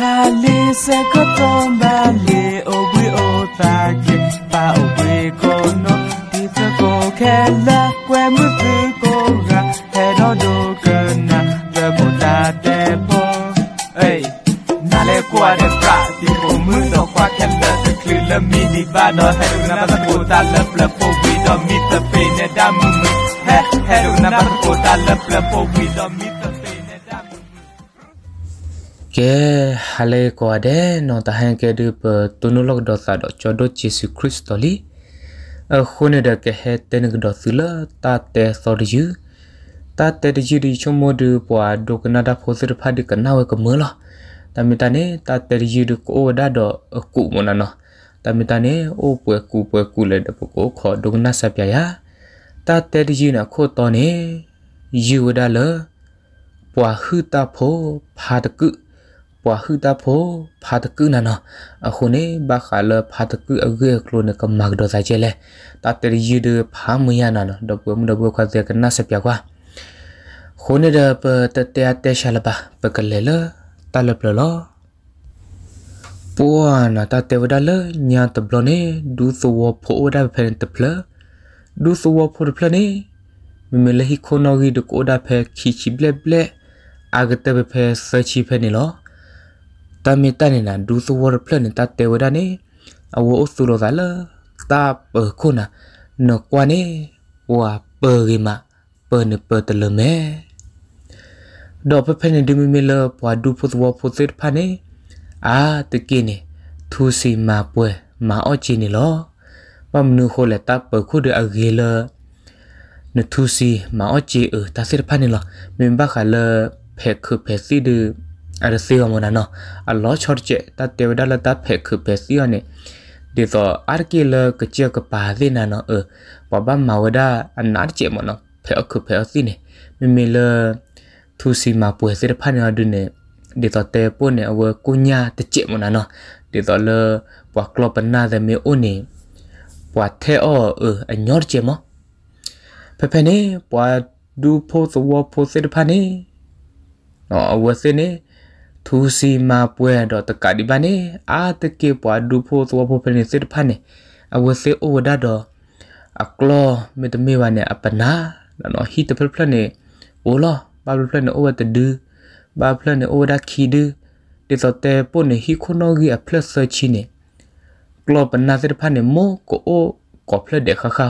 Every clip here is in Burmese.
ha li se ko tomba le o gwe o ta ke pa o gwe ko no ti ta ko ke la kwe mu pu ko ga he do do ke na de ta te po ei na le kwa de pra ti mo mu no kwa ke la se klu la mi ba no he do na ba ko ta la pla po wi do mi ta pe ne da mu he he na ba ko ta la pla po wi do mi ကဲဟလေကောဒဲနော်တဟန်ကဲဒီပတူနုလော့ဒေါ်ဆာဒေါ်ချောဒိုချီစုခရစ်စတိုလီအခုနေဒကဲဟဲတန်ကဒေါ်ဆူလာတာတဲဆော်ဒီယူတာတဲဒီယူဒီချုံမိုဒူပွာဒိုကနာဒါဖိုစရဖာဒီကနာဝဲကမလာတမီတနေတာတဲဒီယူဒီကိုဒါဒေါ်အခုမနနော်တမီတနေအိုပွဲကူပွဲကူလေတပကိုခေါ်ဒုကနာဆပ်ပြယာတာတဲဒီယူနာခိုတော်နေယူဒါလပွာဟူတာဖိုဖာတကုပဝဟူတာဖိုဖာတကုနာနအခုနေဘခါလဖာတကုအဂေကလိုနကမတ်ဒိုဆိုင်ချေလေတတရီယူဒဖာမယနာနဒဘမဒဘခါဇေကနဆပြကွာခုနေဒပတတဲတဲရှာလပါပကလေလတလပလလပဝနာတတဲဝဒလညာတဘလနေဒူသဝဖိုဝဒဖန်တပလဒူသဝဖိုတပလနေမမလဟိခိုနောဂီဒကိုဒါဖဲခီချီဘလက်ဘလက်အာဂတဘဖဲဆချီဖဲနေလောတာမီတန်နေတာဒူးစဝရဖလက်နေတာတေဝဒနေအဝအုစုလိုဇာလာတာပခုနာနကွာနေဝါပရီမာပနပတလမဲဒေါ်ပဖနေဒီမီမီလပွာဒူဖုသဝဖုစစ်ဖာနေအာတကိနေသူစီမာပွဲမာအော့ချီနေလောပမနုခိုလက်တာပခုဒအဂေလနသူစီမာအော့ချီအတာစစ်ဖာနေလောမင်ဘခါလဖက်ခဖက်စီဒူအဲ့ဒါစေဝမနာနော်အလောချော့ကျတတေဝဒလတဖက်ခုပဲစီရနေဒီတော့အာကီလကချေကပါဒီနာနော်အပဘမဝဒအနာချေမနော်ဖက်ခုဖက်စီနေမမေလသူစီမပွဲစရဖနာဒုနေဒီတော့တေပုန်နေအဝကုညာတချေမနာနော်ဒီတော့လဘွာကလပနာဒမေဦးနေဘွာထဲအောအညော့ချေမဖဖနေဘွာဒူဖို့သဝဖို့စရဖနေနော်အဝစနေသူစီမာပွဲတော့တကဒီပါနေအာတကေပွားဒူဖို့သွားဖို့ဖနေစစ်ဖာနေအဝစေအိုဒါတော့အကလောမေတမေဝနဲ့အပနာနော်ဟီတဖဖလနေအိုလာဘာဖလနေအိုဝတဒူဘာဖလနေအိုဒါခီဒူဒီတော့တဲပို့နေဟီခုနောဂီအဖလက်ဆာချီနေကလောပနာစစ်ဖာနေမိုကိုအိုကောဖလက်တဲ့ခါခါ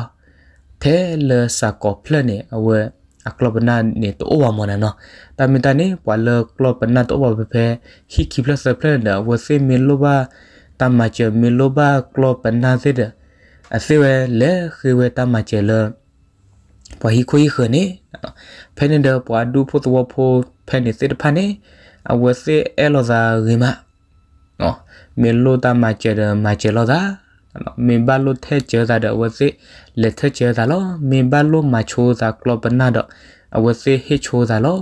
သဲလစာကောဖလက်နေအဝဲอกลบนาเนี่ยตัวว่ามันเนาะแต่เมื่อตอนนี้ปล่อยเลิกกลบนาตัวว่าเพฮิคิพลัสเพลนเดอร์วอร์เซมิลโลบาตามมาเจอมิลโลบากลบนาเซเดอร์အစေဝဲလဲခေဝဲတမကျဲလပဟိခွေခနေဖဲနေတော့ပွာဒူဖို့တော့ဖို့ဖဲနေစစ်ဖာနေအဝဲစေအဲလောသာရီမနော်မေလိုတမကျဲတယ်မကျဲလောသာမင်ဘလိုထဲကျေတာတော့ဝစီလက်ထဲကျေတာလောမင်ဘလိုမချိုးတာကလပနာတော့အဝစီဟေချိုးတာလော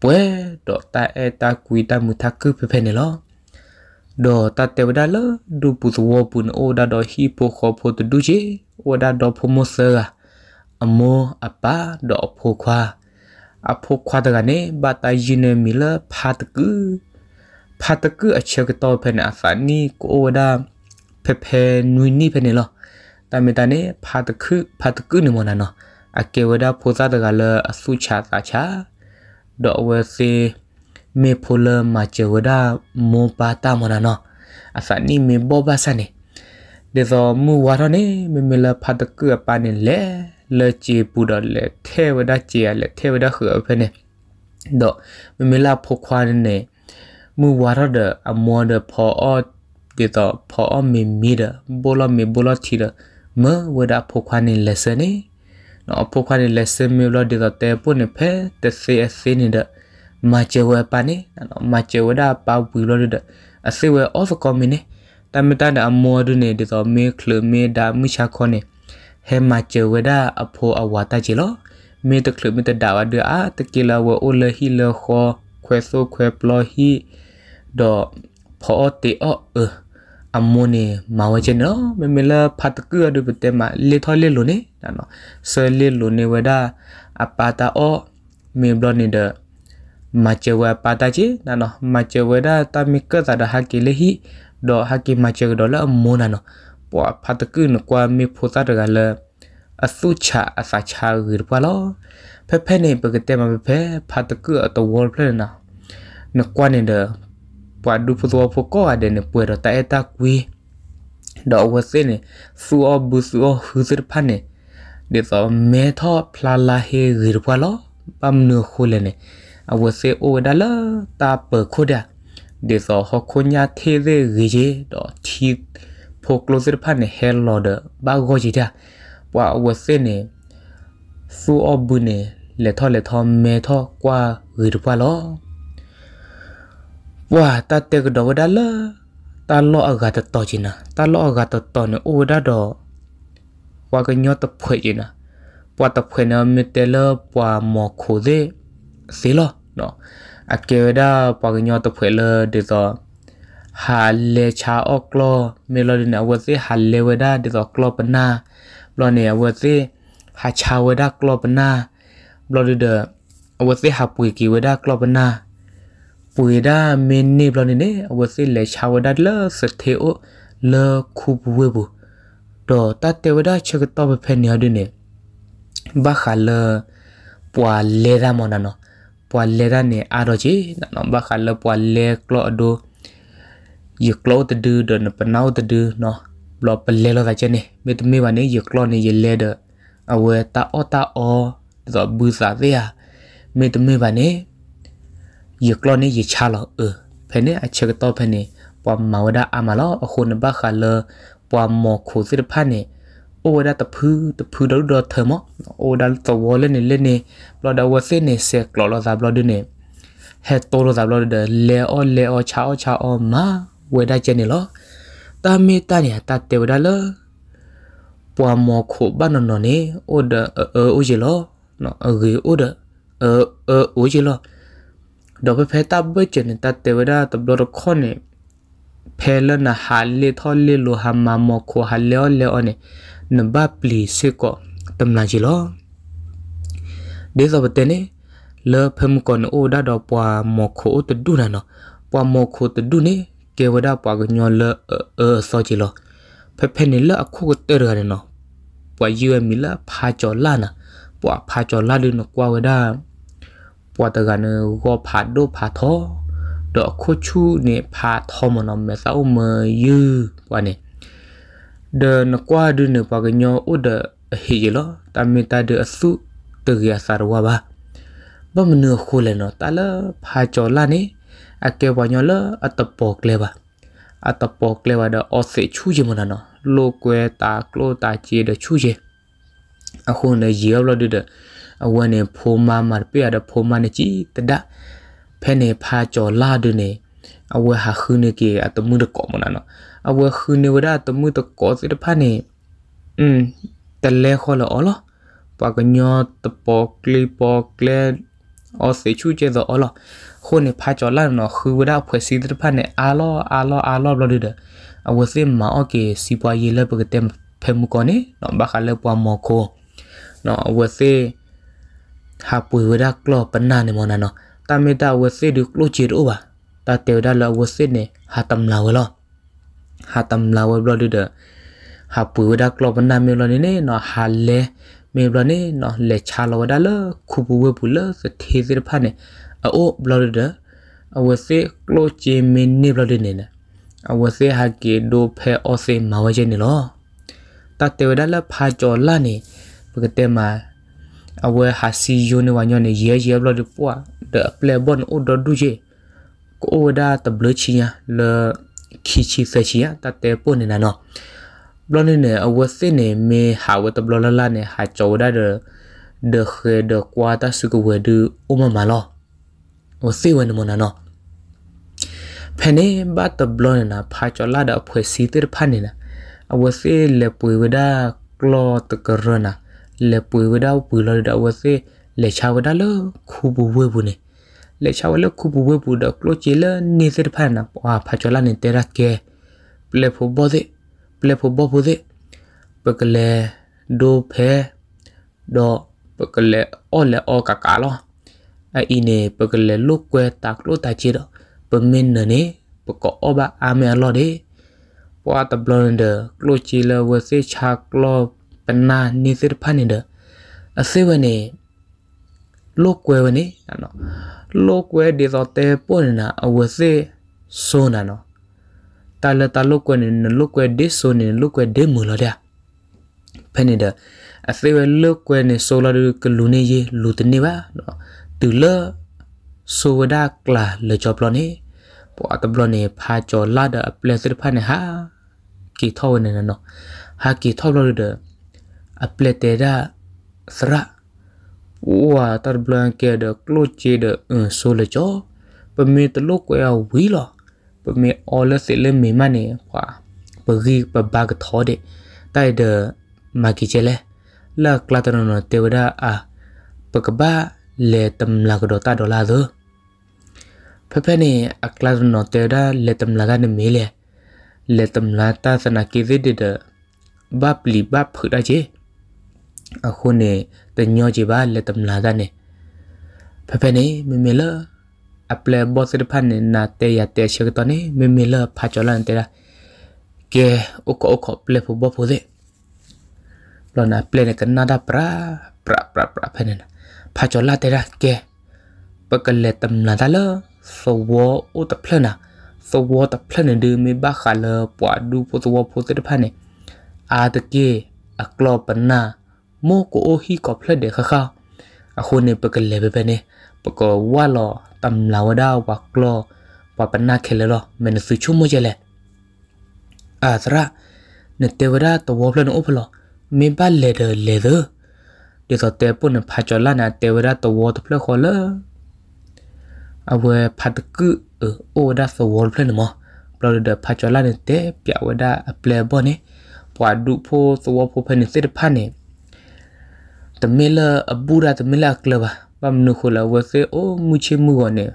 ပွဲတော့တာအတာကွီတာမူတာကူဖဖနေလောဒေါ်တတေဝဒါလဒူပုသဝပုန်အိုဒါဒေါ်ဟီပိုခေါဖိုတဒူချေဝဒါဒေါ်ဖမိုဆာအမောအပါဒေါ်ဖိုခွာအဖိုခွာတကနေဘာတိုင်ဂျီနေမီလဖတ်ကူဖတ်ကူအချက်တော့ဖနေအဖာနီကိုဝဒါဖဖဲနွိနိဖဲနေလောတာမီတာနေဖာတခုဖာတကုနေမနာနော်အကေဝဒဖိုဇာတကလည်းအစုချတာချာဒေါ်ဝဲစီမေဖိုလမချဝဒမောပါတာမနာနော်အစနိမေဘောဘာစနေဒေဇောမူဝါရနေမေမလဖာတကုအပနေလေလေချီပူတော်လေသေဝဒချီရလေသေဝဒခအဖနေဒေါ်မေမလဖိုခွာနေမူဝါရဒအမောဒဖောအောပေတော့ဖော်အမေမီတာဘောလမေဘောလတီတာမဝဒဖိုခွာနေလက်စနေနော်ဖိုခွာနေလက်စမေလောဒီတော့တဲပုန်ဖဲတဆေအစင်းနေတဲ့မာချေဝပနေနော်မာချေဝဒပပူလောတဲ့အစေဝအော့ဖ်ကွန်မီနေတမတန်အမောဒနေဒီတော့မေကလမေဒါမိချာခေါနေဟဲမာချေဝဒအဖိုအဝါတချေလောမေတကလမေတဒါဝဒအာတကီလာဝအိုလဟီလခေါ်ခွဲဆိုခွဲပလဟီတော့ဖော်တေအော့အအမွန်နေမဝချင်နော်မမလာဖတ်ကူအဒုပတေမလေထော်လေလို့နေနော်ဆယ်လေလို့နေဝဒအပါတာအောမင်းဘလနေဒမချဝပါတာချေနော်မချဝဒတမိကတာဒဟာကီလေဟီဒေါ်ဟာကီမချေဒေါ်လာမွန်နော်ပွာဖတ်ကူနကွာမီဖိုတာတကလည်းအစုချအစာချရပွာလောဖဖနေပကတေမဖဖတ်ကူအတဝေါ်ပလနာနကွာနေဒပွားဒူဖသောဖကောအဒနေပွေရတအတာကွေဒေါ်ဝစင်းဆူအဘူဆူအဟူဇရဖနေဒီသောမေသောဖလာလာဟေဇရပွာလောပမ်နုခိုလနေအဝစေအိုဒါလာတာပခိုဒါဒီသောဟခုညာသေးသေးရေတော့ချီဖိုကလိုစစ်ဖတ်နေဟဲလော်ဒဘာဂိုဂျီတာပွာအဝစေနေဆူအဘူနေလေထောလေထောမေထောကွာရေပွာလောဝါတတက်ကတော့ဒါလာတာလောအဂါတတော်ချင်နာတာလောအဂါတတော်နေအိုဒါတော့ဝါကညောတဖွေချင်နာပွာတဖွေနာမီတဲလပွာမော်ခိုဒေစီလောနော်အကေဒါပွာကညောတဖွေလဒီတော့ဟာလေချာအော့ကလောမေလိုဒီနာဝစီဟာလေဝဒါဒီတော့ကလောပနာဘလောနေဝစီဟာချာဝဒါကလောပနာဘလောဒီဒအဝစီဟာပွေကီဝဒါကလောပနာပွေဒါမင်းနေဘလနေအဝစီလေချာဝဒတ်လစသေအိုလခုပဝေဘူးတော့တတ်တေဝဒချက်တော့ဖဲနေရတယ်နေဘခါလပွာလေဒါမနနော်ပွာလေဒါနေအာတော့ကြီးနော်ဘခါလပွာလေကလော့ဒိုယကလော့တဒူဒနပနောတဒူနော်ဘလော့ပလေလောကချနေမေတမေပါနေယကလော့နေယလေဒအဝဲတာအော်တာအော်တော့ဘူးစားသေးရမေတမေပါနေยกลอนี่ยชาลอเออเพเนอเชกตอเพเนปอมมาวดาอามาลออคนบาคาเลปอมมอโคสิรพันเนโอดาตะพือตะพือดอดอเทอมอโอดาตะวอเลเนเลเนบลอดาวเซเนเซกลอลอซาบลอดเนเฮตโตลอซาบลอดเดเลออเลออชาออชาออมาเวดาเจเนลอตาเมตาเนตาเตวดาเลปอมมอโคบานนนเนโอดาเออโอเจลอเนาะเออโอดาเออเออโอเจลอดอกเพตับเบเจนตัดเตวดาตับดอกคนเนี่ยเพลนะฮัลเลทอลเลโลฮามมามอโคฮัลเลอเลอเนี่ยนบาปลีเซโกตำนานจิลอเดซอบเตเนเลเพมกอนโอดาดอปวามอโคตดูนะเนาะปวามอโคตดูเนี่ยเกวดาปวากญอเลเออซอจิลอเพเพเนเลอคูกเตเรเนาะปวายูเอมิลาพาจอลานะปวาพาจอลาลุนกวาวดาပွာတကနကိုဖာဒိုဖာသောดอกโคชูเนี่ยพาทอมนอมเมซาอมยืกว่าเนี่ยเดินกว่าดึนปากญออุดเฮยลอตามิตาเดอสุตเรียสารวะบะบ่มเนื้อโคเลนอตาละพาจอลานี่อะเกวะญอละอะตะปอกเลบะอะตะปอกเลวะดออเสชูจิมนะนอโลกเวตาโกลตาจีเดชูเจอะโคเนยีอบลอดึเดအဝနေဖိုးမမပြရတဲ့ဖိုးမနေကြည်တဒဖဲနေဖာကြော်လာဒနေအဝဟာခုနေကေအတမှုတကောမနာနော်အဝခုနေဝဒတမှုတကောစစ်တဖနေอืมတလဲခေါ်လောအော်လောပကညောတပေါကလီပေါကလဲအော်စေချူကျဲတော့အော်လောခုနေဖာကြော်လာနော်ခူဝဒဖွဲ့စီတဖနေအာလောအာလောအာလောဘလို့ဒအဝစစ်မအော်ကေစီပွားရေလက်ပကတဲ့ဖဲမှုကောနေနော်ဘာခါလဲပွားမော်ခိုနော်အဝစစ်ဟာပွေဝရကလောပနာနေမနာနော်တာမေတာဝစေဒုကလုချီရိုပါတာတေဒါလဝစေနေဟာတမ်လာဝလောဟာတမ်လာဝဘလဒဟာပွေဝရကလောပနာမေလနေနေနော်ဟာလေမေဘလနေနော်လေချာလဝဒါလခုပူဝပူလစသေးစရဖာနေအိုဘလဒအဝစေကလုချီမင်းနေဘလနေနေအဝစေဟာကေဒိုဖဲအောစေမဝဂျေနေလောတာတေဒါလဖာကျော်လာနေပကတေမာ awe hasi yone wanyo ne ye ye blo de poa de play bon o do duje ko o da ta blo chi ya le ki chi se chi ya ta te po ne na no blo ne ne awe se ne me ha we ta blo la la ne ha cho da de de khe de kwa ta su ko we de o ma ma lo o se we ne mo na no ဖနေဘတ်တဘလနာဖာချလာဒအဖွဲစီတဖနေနာအဝစေလေပွေဝဒကလောတကရနာလေပွေဝဒပူလဒဝစေလေချဝဒလခုဘူဝေဘူးနေလေချဝလခုဘူဝေဘူးဒကလိုချီလနေစစ်ဖန်နပွာဖာချလာနေတရကေပလေဖူဘောဒေပလေဖူဘောဘူးဒေပကလေဒိုဖဲဒေါပကလေအော်လေအော်ကကာလောအီနေပကလေလုကွဲတက်လို့တချီတော့ပမင်းနေပကောအဘအာမဲလော်ဒေပွာတဘလန်ဒကလိုချီလဝစေချာကလော့ပနာနေစစ်ဖတ်နေတဲ့အစိဝနေလောကွယ်ဝနေနော်လောကွယ်ဒီတော့တဲပွန်နာအဝစေဆိုနာနော်တလတလောကွယ်နေလောကွယ်ဒီဆိုနေလောကွယ်ဒီမူလာတဲ့ဖနေတဲ့အစေဝလောကွယ်နေဆိုလာတဲ့ကလူနေရေလူတနေပါနော်တူလဆိုဝဒကလာလေချောပလနေပေါ်အတဘလနေဖာကျော်လာတဲ့ပလက်စစ်ဖတ်နေဟာကီထောနေနော်ဟာကီထောလို့တဲ့ apletera sra wa tar blanke de kloche de un sole cho pemi tlo ko ya wi lo pemi ole se le me mane kwa pagi pa bag tho de tai de ma ki chele la klatano no tewda a pakba le tam la ko ta do la do pepe ne a klatano no tewda le tam la ga ne me le le tam la ta sana ki de de bap li bap phu da je အခုနေတညောကြပါလက်တမလာဒနဲ့ဖဖနေမမလအပလဘောစရဖန်နေနာတေရတေရှိတနေမမလဖာချလန်တေရာကဲအကောအကောပလက်ဖဘဖို့စေလောနာပလက်နဲ့ကနာဒပရာပရာပရာပရာဖနေနာဖာချလာတေရာကဲပကလက်တမလာဒလဆိုဝဥတဖလနာဆိုဝတဖလနေဒီမီဘခါလပွာဒူပိုဆိုဝပိုစရဖန်နေအာတကေအကလောပနာမိုကိုအိုဟီကောဖလက်ဒေခခအခုနေပကလေပဲနေပကဝါလောတမ်လာဝဒါဝကလောပပနာခဲလောမနစုချုမကြလေအာသရာနေတေဝရာတဝဖလနဥဖလောမေပါလေဒလေဒဒီတော့တေပုန်ဖာချလာနာတေဝရာတဝတဖလခောလအဝဲဖတ်ကုအိုဒါသဝဖလနမပလောဒဖာချလာနေတေပြဝဒါအပလေဘောနေပွာဒုဖိုသဝဖိုဖနေစစ်ဖာနေတမီလာအပူရာတမီလာကလဘာပမ်နုခလာဝဆေအိုမူချေမူကောနေ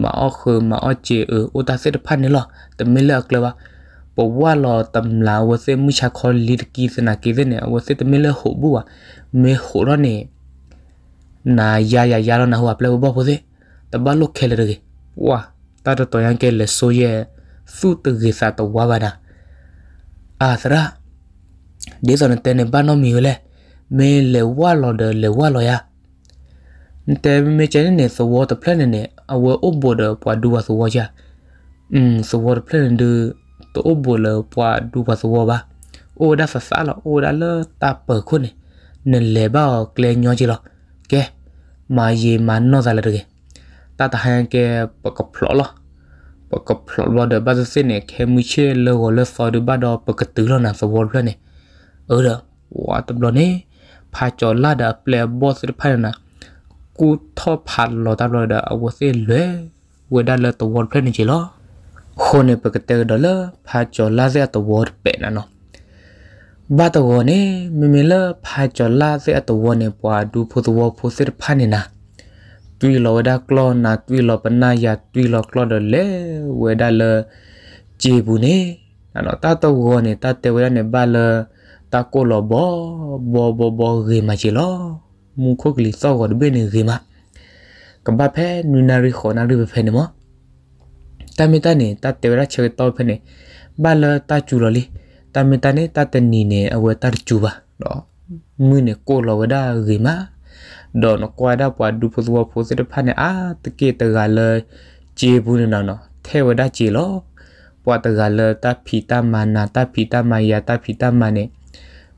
မအောခမအောချေအိုတာစစ်ဖတ်နေလောတမီလာကလဘာပဝါလောတမ်လာဝဆေမူချခေါ်လီတကီစနာကေနေဝဆေတမီလာဟိုဘူဝမေဟိုရနေနာယာယာယာရနာဟိုအပလေဘောဖိုဆေတဘလုခဲလရေဝါတာတတော်ရန်ကဲလေဆိုရဲစုတကေစာတဝါဘာနာအာသရာဒေဇွန်တဲနေဘာနောမီလေမေလေဝါလော်ဒလေဝါလော်ယာတဲမေချန်နေသဝတ်ပလန်နေအဝအဘောဒပွားဒူဝါသဝါယာအင်းသဝတ်ပလန်ဒတောဘောလပွားဒူဝါသဝါဘာအိုဒါဆဆာလောအိုဒါလတာပခုနေနလေဘောက်ကလေညောချီလောကဲမာယေမာနောဇာလတကေတာတဟန်ကဲပကဖလောလောပကပလောဘောဒဘာဇစနေခဲမူချေလောလောဆောဒဘဒပကတူလောနာသဝတ်ပလန်နေအော်ဒါဝါတဘလောနေพาจอลาดาเปลบอสได้พายนะกูทอพันหลอตาลอดาเอาเสียเลยวดาเลตัววอลเพลนจิลอคนในปกติดอลพาจอลาเสียตัววอลเป็นนะเนาะบาตัวนี่มีมีเลพาจอลาเสียตัววอลเนี่ยปวดูพูตัวพูเสียพานี่นะตุยลอวดากลอนะตุยลอปนายาตุยลอกลอดเลวดาเลจีบุนี่นะเนาะตาตัววอลเนี่ยตาเตวดาเนี่ยบาเล ta cô lò bó bó bó bó ghê mà chỉ lo mu khô kì sao gọi bên này ghê mà cầm ba phe nu nari khó nari về phe này mà ta mi ta này ta tiêu ra chơi tao phe này ba lơ ta chủ lò li ta mi ta này ta tên nì này ở ta chủ ba đó mu này cô lò đã ghê mà đó nó qua đã qua du phố qua phố sẽ được phe này à tự kia tự gà lơ chế bu này nào nó theo đã chế lo qua tự gà lơ ta phi ta mà na ta phi ta mà ya ta phi ta mà này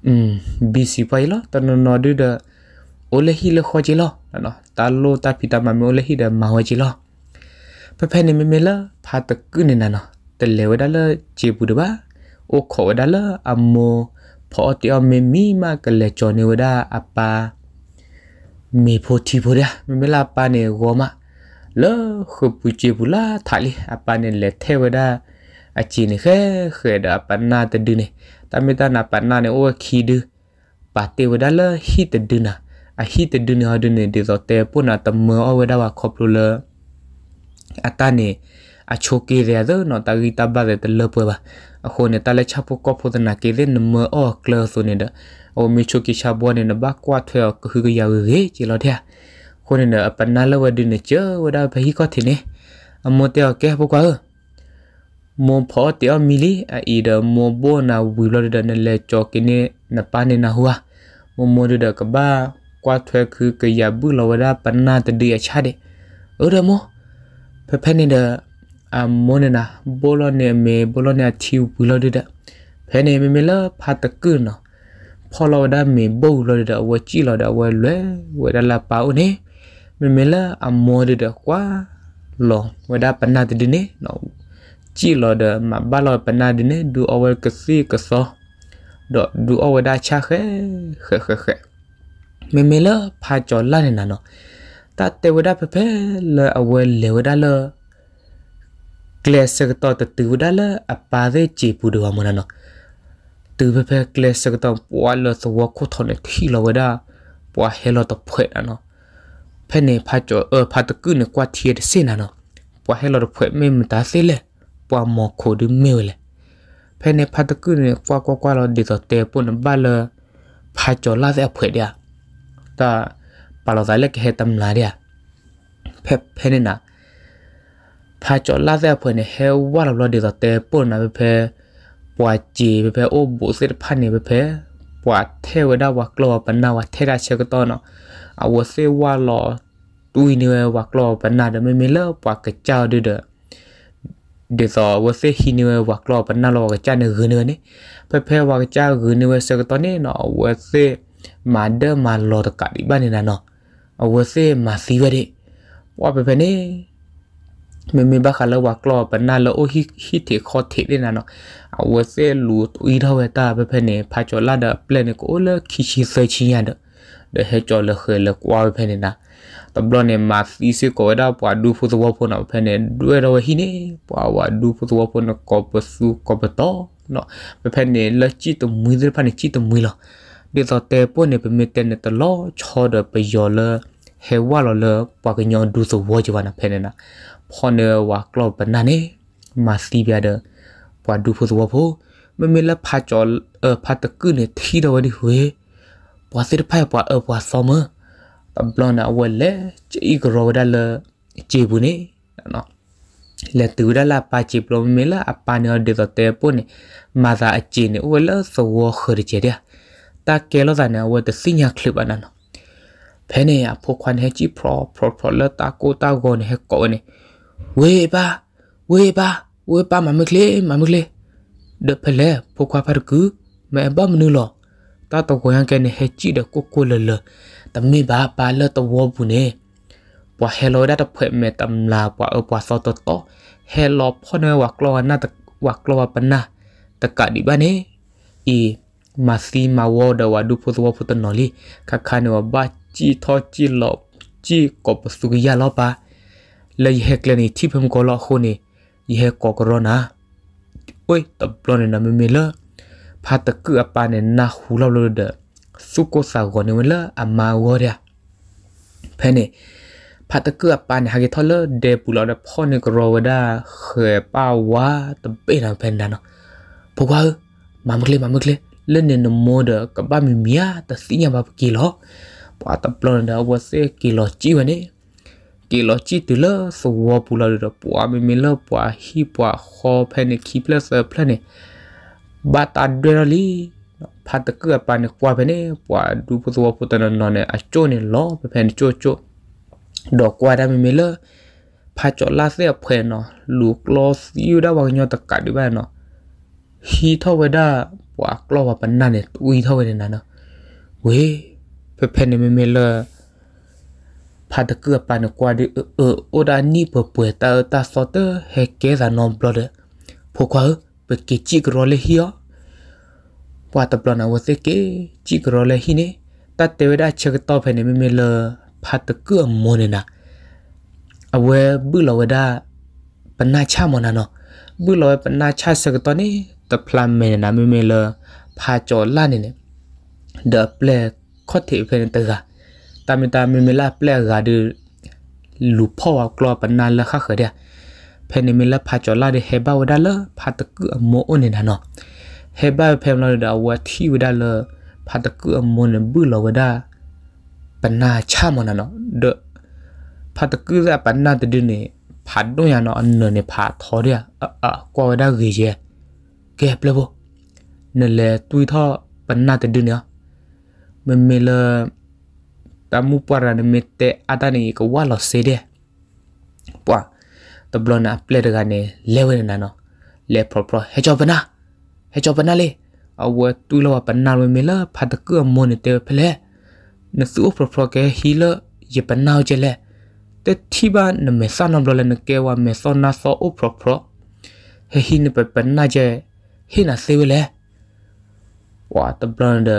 อืมบีซีไปละตอนนอดูเดโอเลฮิเลขอจิละเนาะตาโลตาพิตามาโอเลฮิเดมาหอจิละပဖက်နေမမလာဖာတကုနေနာနာတလေဝဒလာဂျေဘူးဒဘာအိုခေါ်ဝဒလာအမောဖော်တီအမေမီမကလေချောနေဝဒအပါမေဖိုတီဖိုရမမလာပါနေဂောမလောခုပူဂျေဘူးလာထာလီအပါနေလေထဲဝဒအချီနေခဲခဲဒပနာတဒူနေ ta mi ta na pat na ne o khi du pa te wa da la hi te du na a hi te du ne ha du ne de zo te pu na ta mo o wa da wa khop lu la ata ne a choke re da no ta gi ta ba de te le pu ba a ho ne ta le cha pu ko pu da na ke de ne mo o kle so ne da o mi choke cha bo ne na ba kwa thwe o ku gi ya ge chi lo thia ko ne na pa na la wa du ne che wa da ba hi ko thi ne a mo te o ke pu kwa မွန်ဖောတေမီလီအီဒမွန်ဘောနာဝီလဒနလေချောကိနေနပနေနာဟွာမွန်မွန်ဒကဘာကွာထွဲခືကရဘူးလဝဒပနာတဒီအချတဲ့အိုဒမောဖဖနေဒအမွန်နာဘောလနေမေဘောလနေချီဝီလဒဒဖနေမေမေလဖာတကုနောဖော်လဝဒမေဘောလဒဝချီလဒဝလွဲဝဒလာပါဦးနေမေမေလအမောဒကွာလောဝဒပနာတဒီနေနော်ជីလော်ဒမဘာလော်ပနာဒီနေဒူအဝဲကစီကဆောဒေါ်ဒူအဝဲဒါချခဲခဲခဲခဲမေမေလာဖာကျော်လာနေနာနော်တတေဝဒဖဖဲလဲအဝဲလေဝဒလာကလဲစကတော်တူဝဒလာအပါသေးချီပူဒဝမနာနော်တူဖဖဲကလဲစကတော်ပွာလသဝခုထော်နေခီလဝဒပွာဟဲလတဖွဲနော်ဖဲနေဖာကျော်အဖာတကုနေကွာတီရစေနာနော်ပွာဟဲလတဖွဲမေမတာစေလဲပွားမခိုဒူမီဝလေဖဲနေဖတ်တကုနေပွားကွာကွာလောဒီတော့တေပွန်ဘလဖာကျော်လာတဲ့အဖွဲရတာပါလောဆိုင်လက်ခဲတမ်လာရဖဲဖဲနေနာဖာကျော်လာတဲ့အဖွဲနေဟဲဝါလောလောဒီတော့တေပွန်နာဖဲပွားကြည်ဖဲအိုဘူစစ်ဖတ်နေဖဲပွားထဲဝဒဝကလောပနာဝထဲရချက်ကတော့နော်အဝစေဝါလောတူနေဝကလောပနာဒမေမေလပွားကကြောက်တဲ့ de so wo se hi ni wa klo pa na lo ga cha ne gu ne ne pe pe wa ga cha gu ne wa se ga to ne no wo se ma de ma lo ta ka di ba ne na no wo se ma si wa de wa pe pe ne me me ba kha la wa klo pa na lo o hi hi te kho te ne na no wo se lu i ra wa ta pe pe ne pha cho la da plan ne ko le ki chi se chi ya de de he cho le khe le kwa pe ne na တဘလနဲ့မာသီစေကောဒါပွာဒူဖို့သဘောဖို့နော်ဖဲနေဒွေတော်ဟိနေပွာဝါဒူဖို့သဘောဖို့နော်ကောပစုကောပတော်နော်ဖဲနေလချီတမွေးတယ်ဖဲနေချီတမွေးလားဒီတော့တေပိုနေပမီတန်တလောချောဒပယောလဟေဝါလလပွာကညောဒူသဘောကြဝနာဖဲနေနာဖော်နေဝါကလော့ပနာနေမာစီပြတဲ့ပွာဒူဖို့သဘောဖို့မမေလဖာကျော်ဖာတကုနေသီတော်ဒီဟွေပွာစစ်ဖိုင်ပွာအပွာဆောမပဘလနာဝဲလေချီကရောဒါလေချီဘူးနေနော်လေတူဒါလာပါချီပလိုမေလာအပန်ရဒေတေပုန်မာသာအချီနေဝဲလေဆိုဝခရချေရတာကဲလောဇာနေဝဲတစညာကလစ်အနနော်ဖဲနေရဖိုခွန်ဟဲချီပရောပရောပရလတာကိုတာဂွန်ဟဲကောနေဝေပါဝေပါဝေပါမမကလေးမမကလေးဒဖလေဖိုခွာဖရကူမဲဘမနူလောတာတော့ကိုရန်ကဲနေဟဲချီဒကိုကိုလလတမိဘာပါလတဝဘူးနေပွာဟဲလိုဒတ်ဖွဲ့မဲ့တမ်လာပွာအပွာစောတတော့ဟဲလိုဖနဝကလောနာတဝကလောပနာတကဒီဘာနေဤမစီမဝဒဝဒုဖုသဝဖုတနော်လီခခနဝဘာជីထောជីလောជីကပစုကရလောပါလေဟက်ကလနီတိဖမ်ကောလခုနေယဟကောကရောနာဝေးတပလနမမေလဖာတကအပနဲ့နာဟူလောလောဒေสุโกสากอนเวลาอามาวอเรียเพเนพัตเกือปานหากทอลเดปุลอดพ่อนึกรอวดาเคยป้าวาตะเปนาเพนดานพวกว่ามามึกเลมามึกเลเล่นเนโมเดกบ้ามีเมียตะสิยาบากิโลปาตะปลอนดาวเซกิโลจีวะนี่ကီလိုချီတလဆဝပူလာရပွာမီမီလပွာဟီပွာခေါ်ဖဲနေခီပလဆပလနေဘာတာဒရလီဖတ်တကပန်ကွာပဲနေပွာဒူပသောပတနနော်နဲ့အချိုနေလောပဖန်ချိုချိုဒေါ်ကွာရမီမီလဖတ်ချောလာစေဖဲနော်လူကလော့စ်ယူဒါဝညတကဒီပဲနော်ဟီထောဝဒပွာကလောဝပနနဲ့ဝီထောဝနေနာနော်ဝေးပဖန်နေမီမီလဖတ်တကပန်ကွာဒီအော်ဒါနီပပွေတာတာစောတဟဲကေဇာနော်ဘလော့ဒ်ဖိုခွာပကေချီကရောလေဟီယောပွာတပလနာဝစေကေជីကရောလေဟိနေတတေဝဒချက်တော့ဖနေမမေလဖတ်တကမောနေနာအဝဲဘူလဝဒပနာချမောနာနောဘူလဝပနာချစကတော့နေတဖလမေနာမမေလဖာကြောလာနေနေဒပလက်ခတ်တိဖနေတကတာမီတာမမေလာပလက်ဂါဒလူဖောကလောပနာလခခရဖနေမေလာဖာကြောလာတဲ့ဟေဘဝဒလဖတ်တကမောနေနာနောဟေဘဖဲမလို့ဒါဝါတီဝဒါလဖတ်တကူအမွန်ဘူးလောဝဒါပနာချမနနော်ဒဖတ်တကူဇာပနာတဒင်းနေဖတ်တော့ရနော်အနနေဖတ်ထော်ရအကွာဝဒါရေရဲကဲပလဘနလေတွီထောပနာတဒင်းရမမေလတမှုပရနမစ်တဲ့အတနေကဝါလောစေတဲ့ပွာတဘလနာပလက်ကနေလေဝနေနော်လေပရပရဟေချောပနာဟဲ့ကြောပနာလေအဝတ်တူလောပနာလွေမေလဖတ်တကမွန်တေဖလေနဆူဖရဖရကဟီလယပနာကျလေတက်တီဘာနမေဆာနဘလနကေဝမေဆောနာဆောအဖရဖရဟဲဟီနပပနာကျဟီနာဆေဝလေဝါတဘရန်ဒ